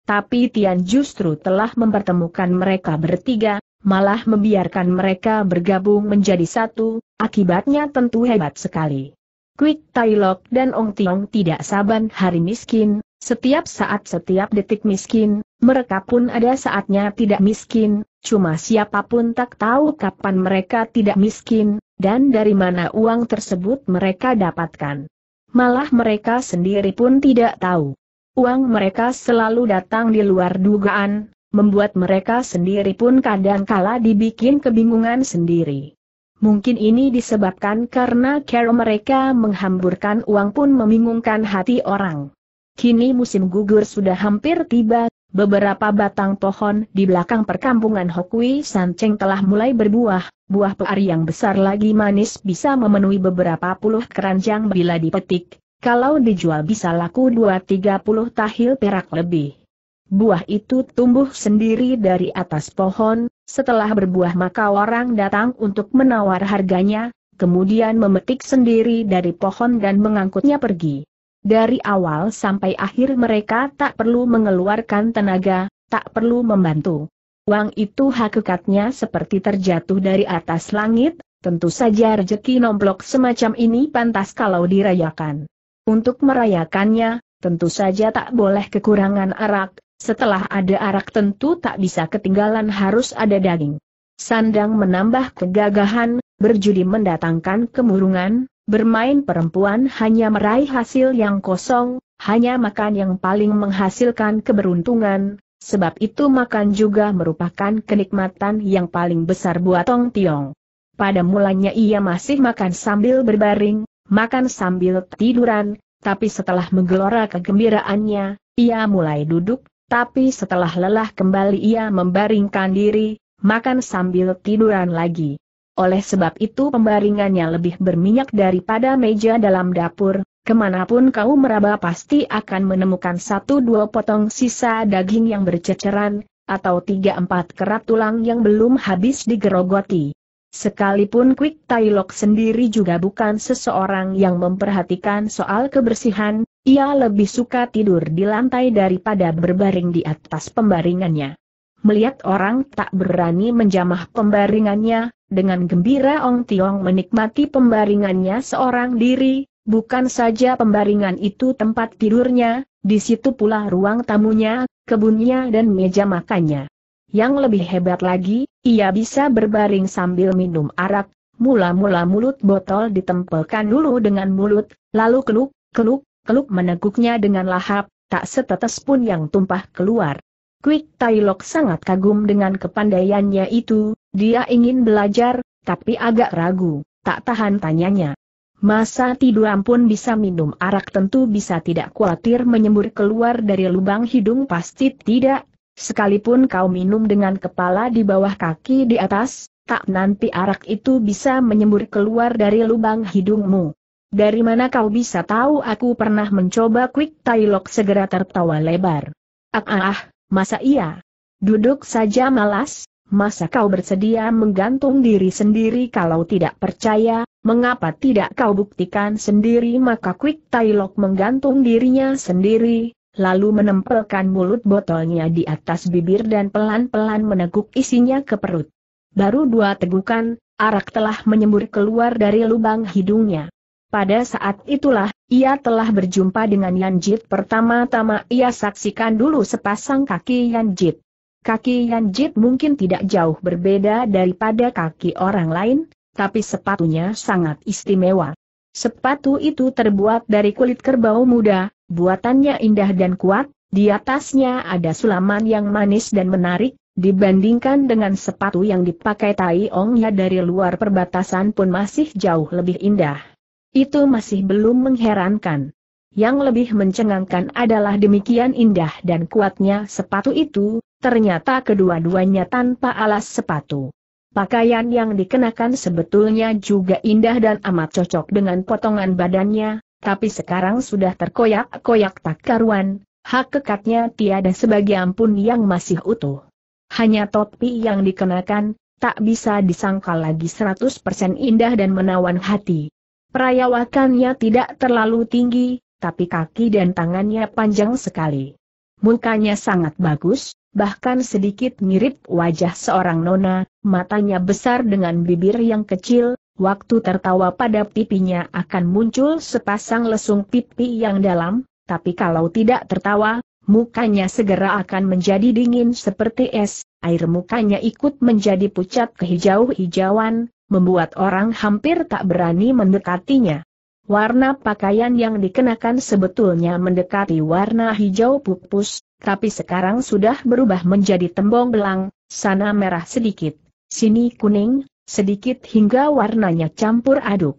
Tapi Tian justru telah mempertemukan mereka bertiga, malah membiarkan mereka bergabung menjadi satu, akibatnya tentu hebat sekali. Quick Tailok dan Ong Tiong tidak saban hari miskin, setiap saat setiap detik miskin, mereka pun ada saatnya tidak miskin, cuma siapapun tak tahu kapan mereka tidak miskin, dan dari mana uang tersebut mereka dapatkan. Malah mereka sendiri pun tidak tahu. Uang mereka selalu datang di luar dugaan, membuat mereka sendiri pun kadangkala dibikin kebingungan sendiri. Mungkin ini disebabkan karena cara mereka menghamburkan uang pun membingungkan hati orang. Kini musim gugur sudah hampir tiba, beberapa batang pohon di belakang perkampungan Hokui Sanceng telah mulai berbuah, buah peari yang besar lagi manis bisa memenuhi beberapa puluh keranjang bila dipetik, kalau dijual bisa laku 2-30 tahil perak lebih. Buah itu tumbuh sendiri dari atas pohon, setelah berbuah maka orang datang untuk menawar harganya, kemudian memetik sendiri dari pohon dan mengangkutnya pergi. Dari awal sampai akhir mereka tak perlu mengeluarkan tenaga, tak perlu membantu. Uang itu hakikatnya seperti terjatuh dari atas langit, tentu saja rejeki nomplok semacam ini pantas kalau dirayakan. Untuk merayakannya, tentu saja tak boleh kekurangan arak, setelah ada arak tentu tak bisa ketinggalan harus ada daging. Sandang menambah kegagahan, berjudi mendatangkan kemurungan, Bermain perempuan hanya meraih hasil yang kosong, hanya makan yang paling menghasilkan keberuntungan, sebab itu makan juga merupakan kenikmatan yang paling besar buat Tong Tiong. Pada mulanya ia masih makan sambil berbaring, makan sambil tiduran, tapi setelah menggelora kegembiraannya, ia mulai duduk, tapi setelah lelah kembali ia membaringkan diri, makan sambil tiduran lagi oleh sebab itu pembaringannya lebih berminyak daripada meja dalam dapur, kemanapun kau meraba pasti akan menemukan satu dua potong sisa daging yang berceceran, atau tiga empat kerat tulang yang belum habis digerogoti. Sekalipun Quick Tailok sendiri juga bukan seseorang yang memperhatikan soal kebersihan, ia lebih suka tidur di lantai daripada berbaring di atas pembaringannya. Melihat orang tak berani menjamah pembaringannya, dengan gembira Ong Tiong menikmati pembaringannya seorang diri, bukan saja pembaringan itu tempat tidurnya, di situ pula ruang tamunya, kebunnya dan meja makannya. Yang lebih hebat lagi, ia bisa berbaring sambil minum arak, mula-mula mulut botol ditempelkan dulu dengan mulut, lalu keluk, keluk, keluk meneguknya dengan lahap, tak setetes pun yang tumpah keluar. Quick Tailok sangat kagum dengan kepandaiannya itu, dia ingin belajar, tapi agak ragu, tak tahan tanyanya. Masa tidur ampun bisa minum arak tentu bisa tidak khawatir menyembur keluar dari lubang hidung pasti tidak, sekalipun kau minum dengan kepala di bawah kaki di atas, tak nanti arak itu bisa menyembur keluar dari lubang hidungmu. Dari mana kau bisa tahu aku pernah mencoba quick tailok segera tertawa lebar. ah ah, ah. Masa iya? Duduk saja malas? Masa kau bersedia menggantung diri sendiri kalau tidak percaya, mengapa tidak kau buktikan sendiri maka Quick Tailok menggantung dirinya sendiri, lalu menempelkan mulut botolnya di atas bibir dan pelan-pelan meneguk isinya ke perut. Baru dua tegukan, arak telah menyembur keluar dari lubang hidungnya. Pada saat itulah, ia telah berjumpa dengan Yan Jit pertama-tama ia saksikan dulu sepasang kaki Yan Jit. Kaki Yan Jit mungkin tidak jauh berbeda daripada kaki orang lain, tapi sepatunya sangat istimewa. Sepatu itu terbuat dari kulit kerbau muda, buatannya indah dan kuat, di atasnya ada sulaman yang manis dan menarik, Dibandingkan dengan sepatu yang dipakai Tai ya dari luar perbatasan pun masih jauh lebih indah. Itu masih belum mengherankan. Yang lebih mencengangkan adalah demikian indah dan kuatnya sepatu itu, ternyata kedua-duanya tanpa alas sepatu. Pakaian yang dikenakan sebetulnya juga indah dan amat cocok dengan potongan badannya, tapi sekarang sudah terkoyak-koyak tak karuan, hak kekatnya tiada sebagian pun yang masih utuh. Hanya topi yang dikenakan, tak bisa disangkal lagi 100% indah dan menawan hati. Perayawakannya tidak terlalu tinggi, tapi kaki dan tangannya panjang sekali. Mukanya sangat bagus, bahkan sedikit mirip wajah seorang nona, matanya besar dengan bibir yang kecil, waktu tertawa pada pipinya akan muncul sepasang lesung pipi yang dalam, tapi kalau tidak tertawa, mukanya segera akan menjadi dingin seperti es, air mukanya ikut menjadi pucat kehijau-hijauan, membuat orang hampir tak berani mendekatinya. Warna pakaian yang dikenakan sebetulnya mendekati warna hijau pupus, tapi sekarang sudah berubah menjadi tembong belang, sana merah sedikit, sini kuning, sedikit hingga warnanya campur aduk.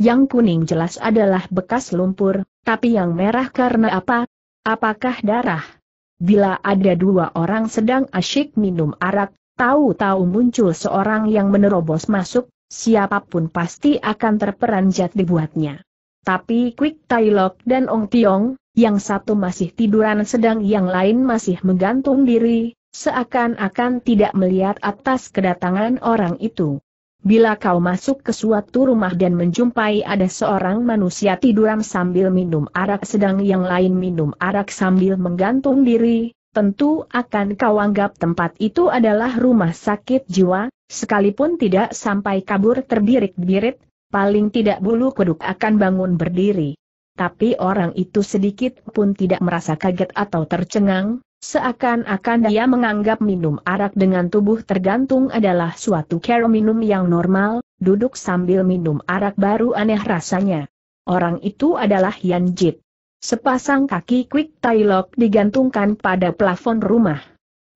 Yang kuning jelas adalah bekas lumpur, tapi yang merah karena apa? Apakah darah? Bila ada dua orang sedang asyik minum arak, Tahu-tahu muncul seorang yang menerobos masuk, siapapun pasti akan terperanjat dibuatnya. Tapi Quick Tailok dan Ong Tiong, yang satu masih tiduran sedang yang lain masih menggantung diri, seakan-akan tidak melihat atas kedatangan orang itu. Bila kau masuk ke suatu rumah dan menjumpai ada seorang manusia tiduran sambil minum arak sedang yang lain minum arak sambil menggantung diri, tentu akan kau anggap tempat itu adalah rumah sakit jiwa, sekalipun tidak sampai kabur terbirit-birit, paling tidak bulu kuduk akan bangun berdiri. Tapi orang itu sedikit pun tidak merasa kaget atau tercengang, seakan-akan dia menganggap minum arak dengan tubuh tergantung adalah suatu cara minum yang normal, duduk sambil minum arak baru aneh rasanya. Orang itu adalah Yan Jit. Sepasang kaki Quick Tailok digantungkan pada plafon rumah.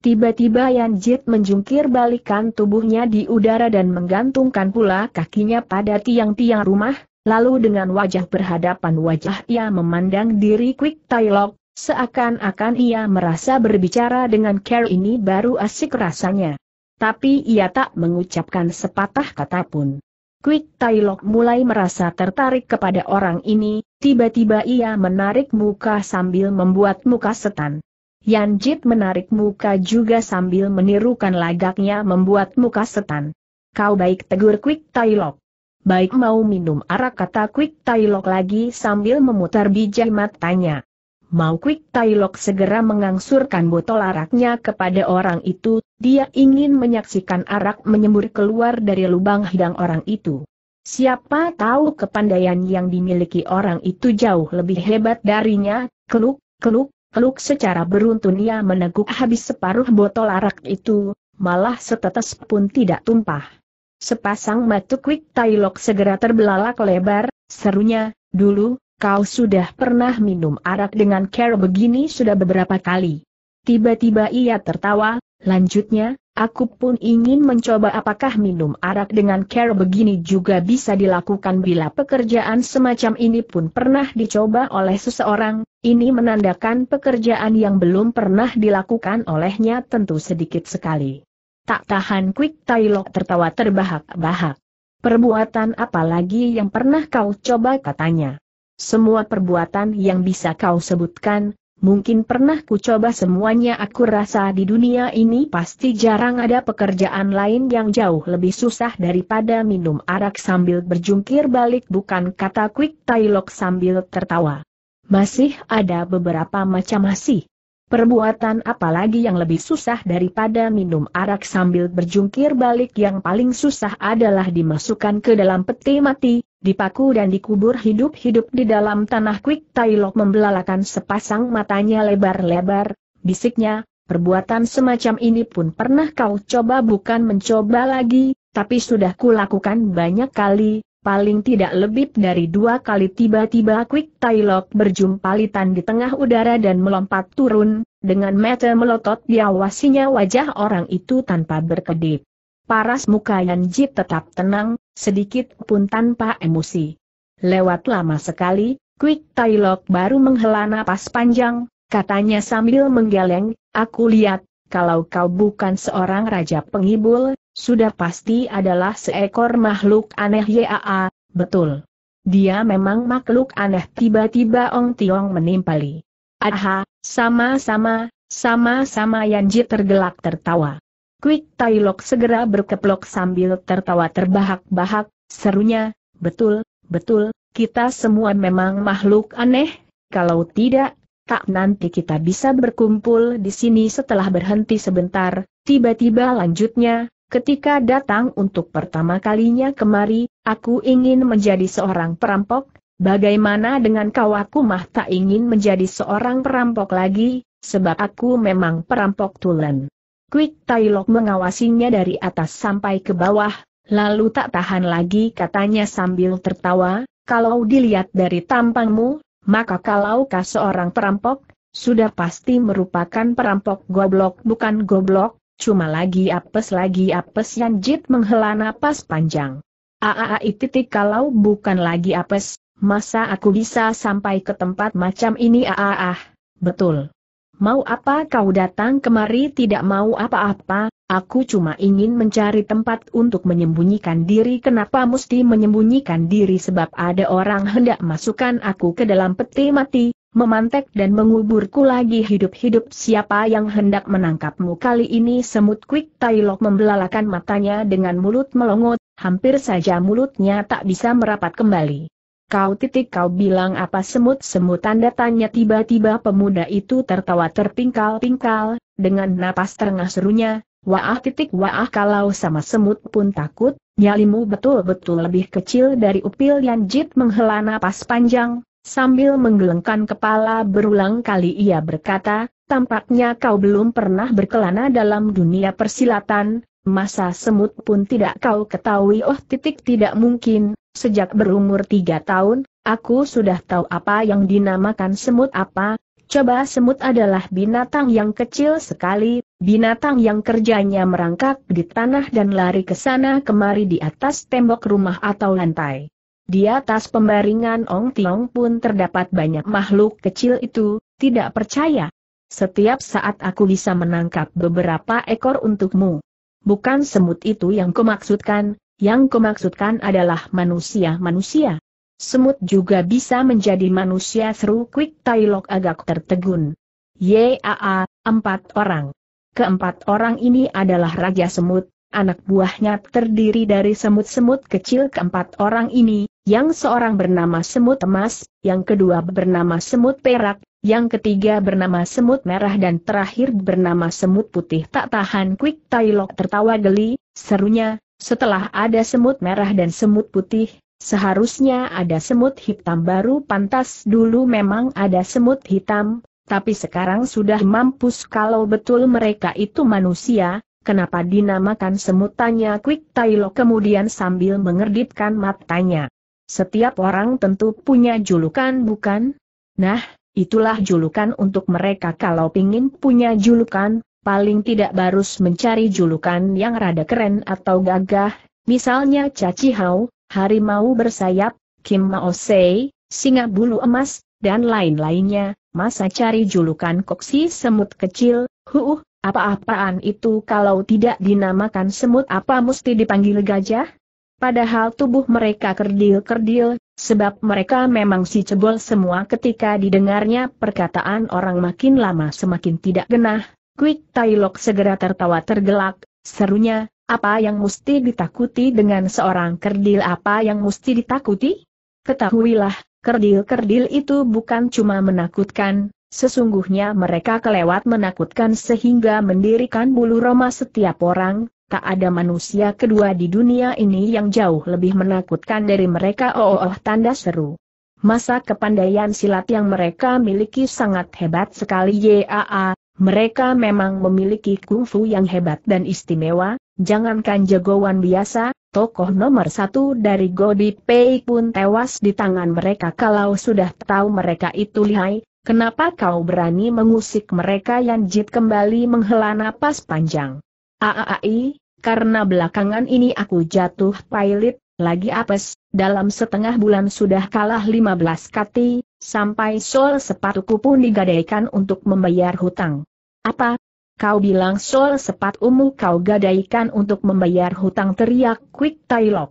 Tiba-tiba Yan Jit menjungkir balikan tubuhnya di udara dan menggantungkan pula kakinya pada tiang-tiang rumah, lalu dengan wajah berhadapan wajah ia memandang diri Quick Tailok, seakan-akan ia merasa berbicara dengan Care ini baru asik rasanya. Tapi ia tak mengucapkan sepatah kata pun. Quick Tailok mulai merasa tertarik kepada orang ini, tiba-tiba ia menarik muka sambil membuat muka setan. Yan Jit menarik muka juga sambil menirukan lagaknya membuat muka setan. Kau baik tegur Quick Tailok. Baik mau minum arak kata Quick Tailok lagi sambil memutar biji matanya. Mau Kwik Tailok segera mengangsurkan botol araknya kepada orang itu, dia ingin menyaksikan arak menyembur keluar dari lubang hidang orang itu. Siapa tahu kepandaian yang dimiliki orang itu jauh lebih hebat darinya, keluk, keluk, keluk secara beruntun ia meneguk habis separuh botol arak itu, malah setetes pun tidak tumpah. Sepasang mata Kwik Tailok segera terbelalak lebar, serunya, dulu, kau sudah pernah minum arak dengan cara begini sudah beberapa kali. Tiba-tiba ia tertawa, lanjutnya, aku pun ingin mencoba apakah minum arak dengan cara begini juga bisa dilakukan bila pekerjaan semacam ini pun pernah dicoba oleh seseorang, ini menandakan pekerjaan yang belum pernah dilakukan olehnya tentu sedikit sekali. Tak tahan Quick Tailok tertawa terbahak-bahak. Perbuatan apa lagi yang pernah kau coba katanya semua perbuatan yang bisa kau sebutkan, mungkin pernah ku coba semuanya aku rasa di dunia ini pasti jarang ada pekerjaan lain yang jauh lebih susah daripada minum arak sambil berjungkir balik bukan kata Quick Tailok sambil tertawa. Masih ada beberapa macam masih. Perbuatan apalagi yang lebih susah daripada minum arak sambil berjungkir balik yang paling susah adalah dimasukkan ke dalam peti mati, dipaku dan dikubur hidup-hidup di dalam tanah quick. Tailok membelalakan sepasang matanya lebar-lebar, bisiknya, perbuatan semacam ini pun pernah kau coba bukan mencoba lagi, tapi sudah kulakukan banyak kali, paling tidak lebih dari dua kali tiba-tiba Quick Tailok berjumpa litan di tengah udara dan melompat turun, dengan mata melotot diawasinya wajah orang itu tanpa berkedip. Paras muka Yanji tetap tenang, sedikit pun tanpa emosi. Lewat lama sekali, Quick Tailok baru menghela napas panjang, katanya sambil menggeleng, aku lihat, kalau kau bukan seorang raja pengibul, sudah pasti adalah seekor makhluk aneh yaa, betul. Dia memang makhluk aneh tiba-tiba Ong Tiong menimpali. Aha, sama-sama, sama-sama Yanji tergelak tertawa. Quick Taylok segera berkeplok sambil tertawa terbahak-bahak, serunya, betul, betul, kita semua memang makhluk aneh, kalau tidak, tak nanti kita bisa berkumpul di sini setelah berhenti sebentar, tiba-tiba lanjutnya, ketika datang untuk pertama kalinya kemari, aku ingin menjadi seorang perampok, bagaimana dengan kau aku mah tak ingin menjadi seorang perampok lagi, sebab aku memang perampok tulen. Quick Tailok mengawasinya dari atas sampai ke bawah, lalu tak tahan lagi katanya sambil tertawa, kalau dilihat dari tampangmu, maka kalau kalaukah seorang perampok, sudah pasti merupakan perampok goblok bukan goblok, cuma lagi apes lagi apes Yanjit menghela napas panjang. Aaai titik kalau bukan lagi apes, masa aku bisa sampai ke tempat macam ini Aaah, betul. Mau apa kau datang kemari tidak mau apa-apa, Aku cuma ingin mencari tempat untuk menyembunyikan diri. Kenapa mesti menyembunyikan diri? Sebab ada orang hendak masukkan aku ke dalam peti mati, memantek dan menguburku lagi hidup-hidup. Siapa yang hendak menangkapmu kali ini? Semut Quick Tailok membelalakan matanya dengan mulut melongot, hampir saja mulutnya tak bisa merapat kembali. Kau titik kau bilang apa semut-semut tanda tanya tiba-tiba pemuda itu tertawa terpingkal-pingkal, dengan napas terengah serunya, Waah titik waah kalau sama semut pun takut, nyalimu betul-betul lebih kecil dari upil yang jit menghela napas panjang, sambil menggelengkan kepala berulang kali ia berkata, tampaknya kau belum pernah berkelana dalam dunia persilatan, masa semut pun tidak kau ketahui oh titik tidak mungkin, sejak berumur tiga tahun, aku sudah tahu apa yang dinamakan semut apa, Coba semut adalah binatang yang kecil sekali, Binatang yang kerjanya merangkak di tanah dan lari ke sana kemari di atas tembok rumah atau lantai. Di atas pembaringan Ong Tiong pun terdapat banyak makhluk kecil itu, tidak percaya. Setiap saat aku bisa menangkap beberapa ekor untukmu. Bukan semut itu yang kumaksudkan, yang kumaksudkan adalah manusia-manusia. Semut juga bisa menjadi manusia seru Quick Tailok agak tertegun. YAA, empat orang. Keempat orang ini adalah Raja Semut, anak buahnya terdiri dari semut-semut kecil keempat orang ini, yang seorang bernama semut emas, yang kedua bernama semut perak, yang ketiga bernama semut merah dan terakhir bernama semut putih tak tahan Quick Tailok tertawa geli, serunya, setelah ada semut merah dan semut putih, seharusnya ada semut hitam baru pantas dulu memang ada semut hitam, tapi sekarang sudah mampus kalau betul mereka itu manusia, kenapa dinamakan semutannya? Quick Tailo kemudian sambil mengerditkan matanya. Setiap orang tentu punya julukan bukan? Nah, itulah julukan untuk mereka kalau pingin punya julukan, paling tidak barus mencari julukan yang rada keren atau gagah, misalnya Caci Hau, Harimau Bersayap, Kim Mao Singa Bulu Emas, dan lain-lainnya, masa cari julukan koksi semut kecil, huuh, apa-apaan itu kalau tidak dinamakan semut apa mesti dipanggil gajah? Padahal tubuh mereka kerdil-kerdil, sebab mereka memang si cebol semua ketika didengarnya perkataan orang makin lama semakin tidak genah. Quick Tailok segera tertawa tergelak, serunya, apa yang mesti ditakuti dengan seorang kerdil apa yang mesti ditakuti? Ketahuilah, Kerdil-kerdil itu bukan cuma menakutkan, sesungguhnya mereka kelewat menakutkan sehingga mendirikan bulu roma setiap orang, tak ada manusia kedua di dunia ini yang jauh lebih menakutkan dari mereka oh, oh, tanda seru. Masa kepandaian silat yang mereka miliki sangat hebat sekali yaa, mereka memang memiliki kungfu yang hebat dan istimewa, Jangankan jagoan biasa, tokoh nomor satu dari Godi Pei pun tewas di tangan mereka kalau sudah tahu mereka itu lihai, kenapa kau berani mengusik mereka yang Jit kembali menghela napas panjang. Aai, karena belakangan ini aku jatuh pilot, lagi apes, dalam setengah bulan sudah kalah 15 kati, sampai sol sepatuku pun digadaikan untuk membayar hutang. Apa, Kau bilang sol sepat umu kau gadaikan untuk membayar hutang teriak Quick Tailok.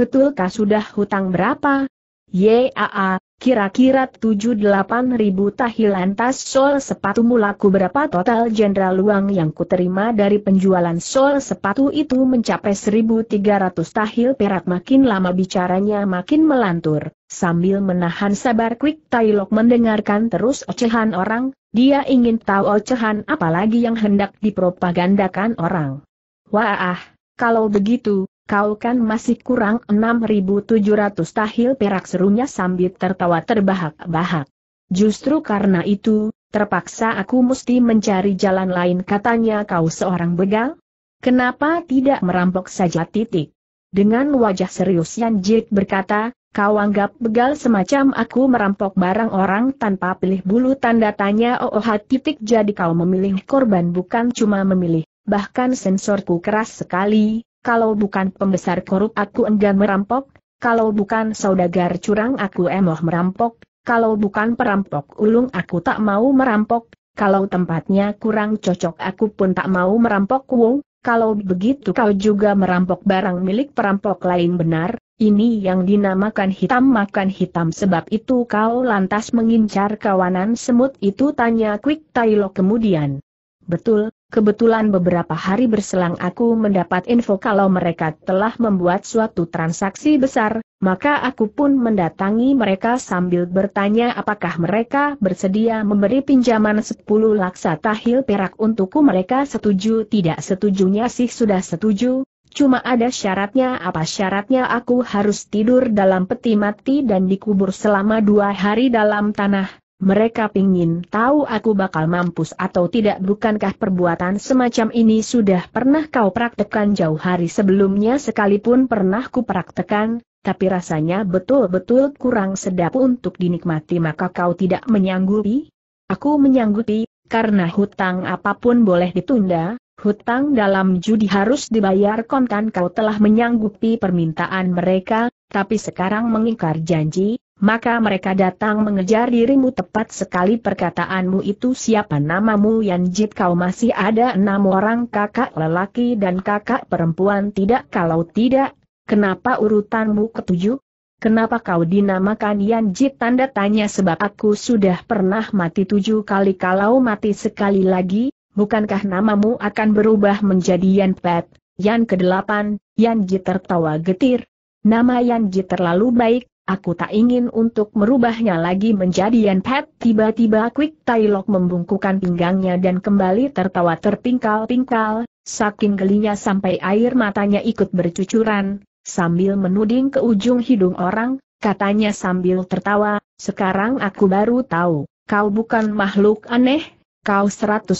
Betulkah sudah hutang berapa? Yaa, Kira-kira 7-8 ribu tahi tas sol sepatu mulaku berapa total jenderal luang yang kuterima dari penjualan sol sepatu itu mencapai tiga ratus tahil perak makin lama bicaranya makin melantur. Sambil menahan sabar Quick Tailok mendengarkan terus ocehan orang, dia ingin tahu ocehan apalagi yang hendak dipropagandakan orang. Wah, kalau begitu, kau kan masih kurang 6.700 tahil perak serunya sambil tertawa terbahak-bahak. Justru karena itu, terpaksa aku mesti mencari jalan lain katanya kau seorang begal? Kenapa tidak merampok saja titik? Dengan wajah serius Yan Jik berkata, kau anggap begal semacam aku merampok barang orang tanpa pilih bulu tanda tanya oh, oh titik jadi kau memilih korban bukan cuma memilih, bahkan sensorku keras sekali, kalau bukan pembesar korup aku enggan merampok, kalau bukan saudagar curang aku emoh merampok, kalau bukan perampok ulung aku tak mau merampok, kalau tempatnya kurang cocok aku pun tak mau merampok wong, kalau begitu kau juga merampok barang milik perampok lain benar, ini yang dinamakan hitam makan hitam sebab itu kau lantas mengincar kawanan semut itu tanya Quick Tailo kemudian. Betul, Kebetulan beberapa hari berselang aku mendapat info kalau mereka telah membuat suatu transaksi besar, maka aku pun mendatangi mereka sambil bertanya apakah mereka bersedia memberi pinjaman 10 laksa tahil perak untukku mereka setuju tidak setujunya sih sudah setuju, Cuma ada syaratnya apa syaratnya aku harus tidur dalam peti mati dan dikubur selama dua hari dalam tanah, mereka pingin tahu aku bakal mampus atau tidak bukankah perbuatan semacam ini sudah pernah kau praktekkan jauh hari sebelumnya sekalipun pernah ku praktekkan, tapi rasanya betul-betul kurang sedap untuk dinikmati maka kau tidak menyanggupi? Aku menyanggupi, karena hutang apapun boleh ditunda, hutang dalam judi harus dibayar kontan kau telah menyanggupi permintaan mereka, tapi sekarang mengingkar janji, maka mereka datang mengejar dirimu tepat sekali perkataanmu itu siapa namamu Yanjit kau masih ada enam orang kakak lelaki dan kakak perempuan tidak kalau tidak, kenapa urutanmu ketujuh? Kenapa kau dinamakan Yan Jit tanda tanya sebab aku sudah pernah mati tujuh kali kalau mati sekali lagi, bukankah namamu akan berubah menjadi Yan Pet Yan kedelapan, Jit tertawa getir. Nama Yan Jit terlalu baik, Aku tak ingin untuk merubahnya lagi menjadi Yan Pet. Tiba-tiba Quick Tailok membungkukan pinggangnya dan kembali tertawa terpingkal-pingkal, saking gelinya sampai air matanya ikut bercucuran, sambil menuding ke ujung hidung orang, katanya sambil tertawa, sekarang aku baru tahu, kau bukan makhluk aneh, kau 100%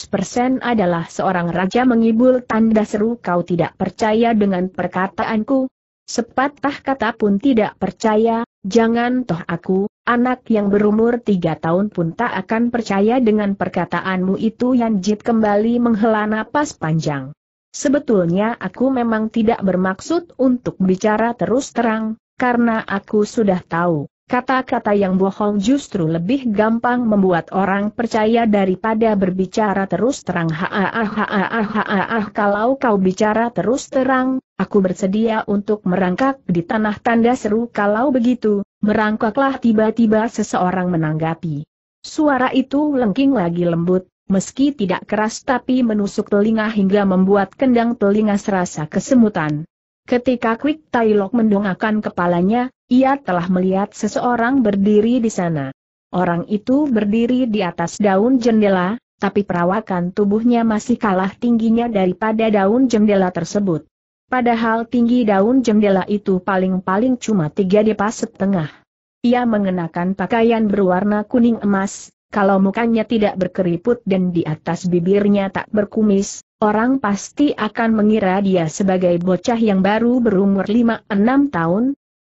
adalah seorang raja mengibul tanda seru kau tidak percaya dengan perkataanku, Sepatah kata pun tidak percaya, jangan toh aku, anak yang berumur tiga tahun pun tak akan percaya dengan perkataanmu itu Yan Jit kembali menghela napas panjang. Sebetulnya aku memang tidak bermaksud untuk bicara terus terang, karena aku sudah tahu, Kata-kata yang bohong justru lebih gampang membuat orang percaya daripada berbicara terus terang. Ha ha ha ha ha. kalau kau bicara terus terang, aku bersedia untuk merangkak di tanah tanda seru kalau begitu, merangkaklah tiba-tiba seseorang menanggapi. Suara itu lengking lagi lembut, meski tidak keras tapi menusuk telinga hingga membuat kendang telinga serasa kesemutan. Ketika Quick Tailok mendongakkan kepalanya, ia telah melihat seseorang berdiri di sana. Orang itu berdiri di atas daun jendela, tapi perawakan tubuhnya masih kalah tingginya daripada daun jendela tersebut. Padahal tinggi daun jendela itu paling-paling cuma tiga depas setengah. Ia mengenakan pakaian berwarna kuning emas, kalau mukanya tidak berkeriput dan di atas bibirnya tak berkumis, orang pasti akan mengira dia sebagai bocah yang baru berumur 5-6 tahun.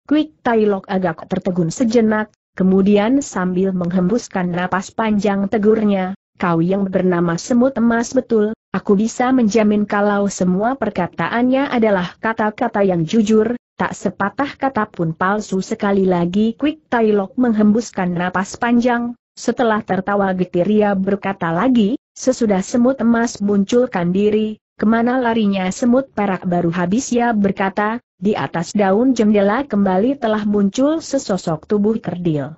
Quick Tailok agak tertegun sejenak, kemudian sambil menghembuskan napas panjang tegurnya, kau yang bernama semut emas betul, aku bisa menjamin kalau semua perkataannya adalah kata-kata yang jujur, tak sepatah kata pun palsu sekali lagi Quick Tailok menghembuskan napas panjang, setelah tertawa getir ia berkata lagi, sesudah semut emas munculkan diri, kemana larinya semut perak baru habis ia berkata, di atas daun jendela kembali telah muncul sesosok tubuh kerdil.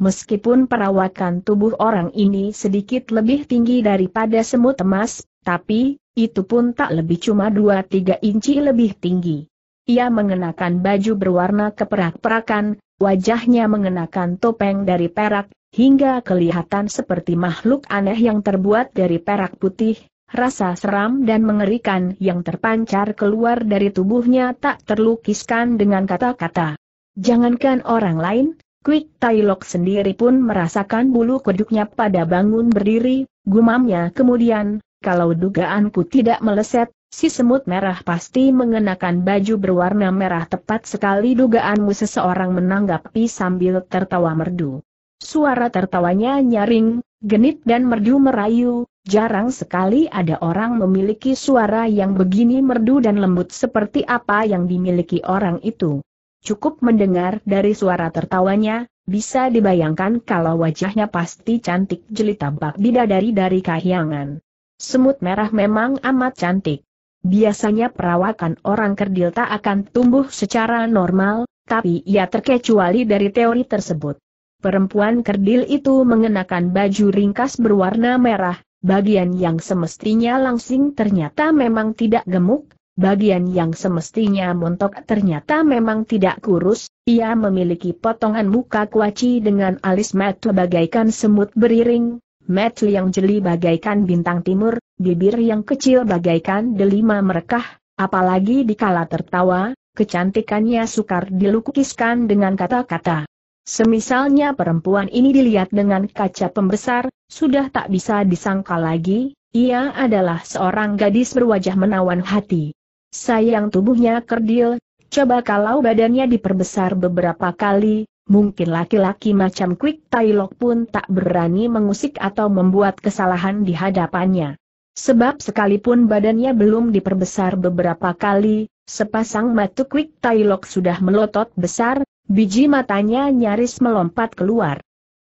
Meskipun perawakan tubuh orang ini sedikit lebih tinggi daripada semut emas, tapi, itu pun tak lebih cuma 2-3 inci lebih tinggi. Ia mengenakan baju berwarna keperak-perakan, wajahnya mengenakan topeng dari perak, hingga kelihatan seperti makhluk aneh yang terbuat dari perak putih, rasa seram dan mengerikan yang terpancar keluar dari tubuhnya tak terlukiskan dengan kata-kata. Jangankan orang lain, Quick Tailok sendiri pun merasakan bulu kuduknya pada bangun berdiri, gumamnya kemudian, kalau dugaanku tidak meleset, si semut merah pasti mengenakan baju berwarna merah tepat sekali dugaanmu seseorang menanggapi sambil tertawa merdu. Suara tertawanya nyaring, genit dan merdu merayu, jarang sekali ada orang memiliki suara yang begini merdu dan lembut seperti apa yang dimiliki orang itu. Cukup mendengar dari suara tertawanya, bisa dibayangkan kalau wajahnya pasti cantik jelita bak bidadari dari kahyangan. Semut merah memang amat cantik. Biasanya perawakan orang kerdil tak akan tumbuh secara normal, tapi ia terkecuali dari teori tersebut. Perempuan kerdil itu mengenakan baju ringkas berwarna merah, bagian yang semestinya langsing ternyata memang tidak gemuk, bagian yang semestinya montok ternyata memang tidak kurus, ia memiliki potongan muka kuaci dengan alis mata bagaikan semut beriring, mata yang jeli bagaikan bintang timur, bibir yang kecil bagaikan delima merekah, apalagi dikala tertawa, kecantikannya sukar dilukiskan dengan kata-kata. Semisalnya perempuan ini dilihat dengan kaca pembesar, sudah tak bisa disangka lagi, ia adalah seorang gadis berwajah menawan hati. Sayang tubuhnya kerdil, coba kalau badannya diperbesar beberapa kali, mungkin laki-laki macam Quick Tailok pun tak berani mengusik atau membuat kesalahan di hadapannya. Sebab sekalipun badannya belum diperbesar beberapa kali, sepasang mata Quick Tailok sudah melotot besar, Biji matanya nyaris melompat keluar.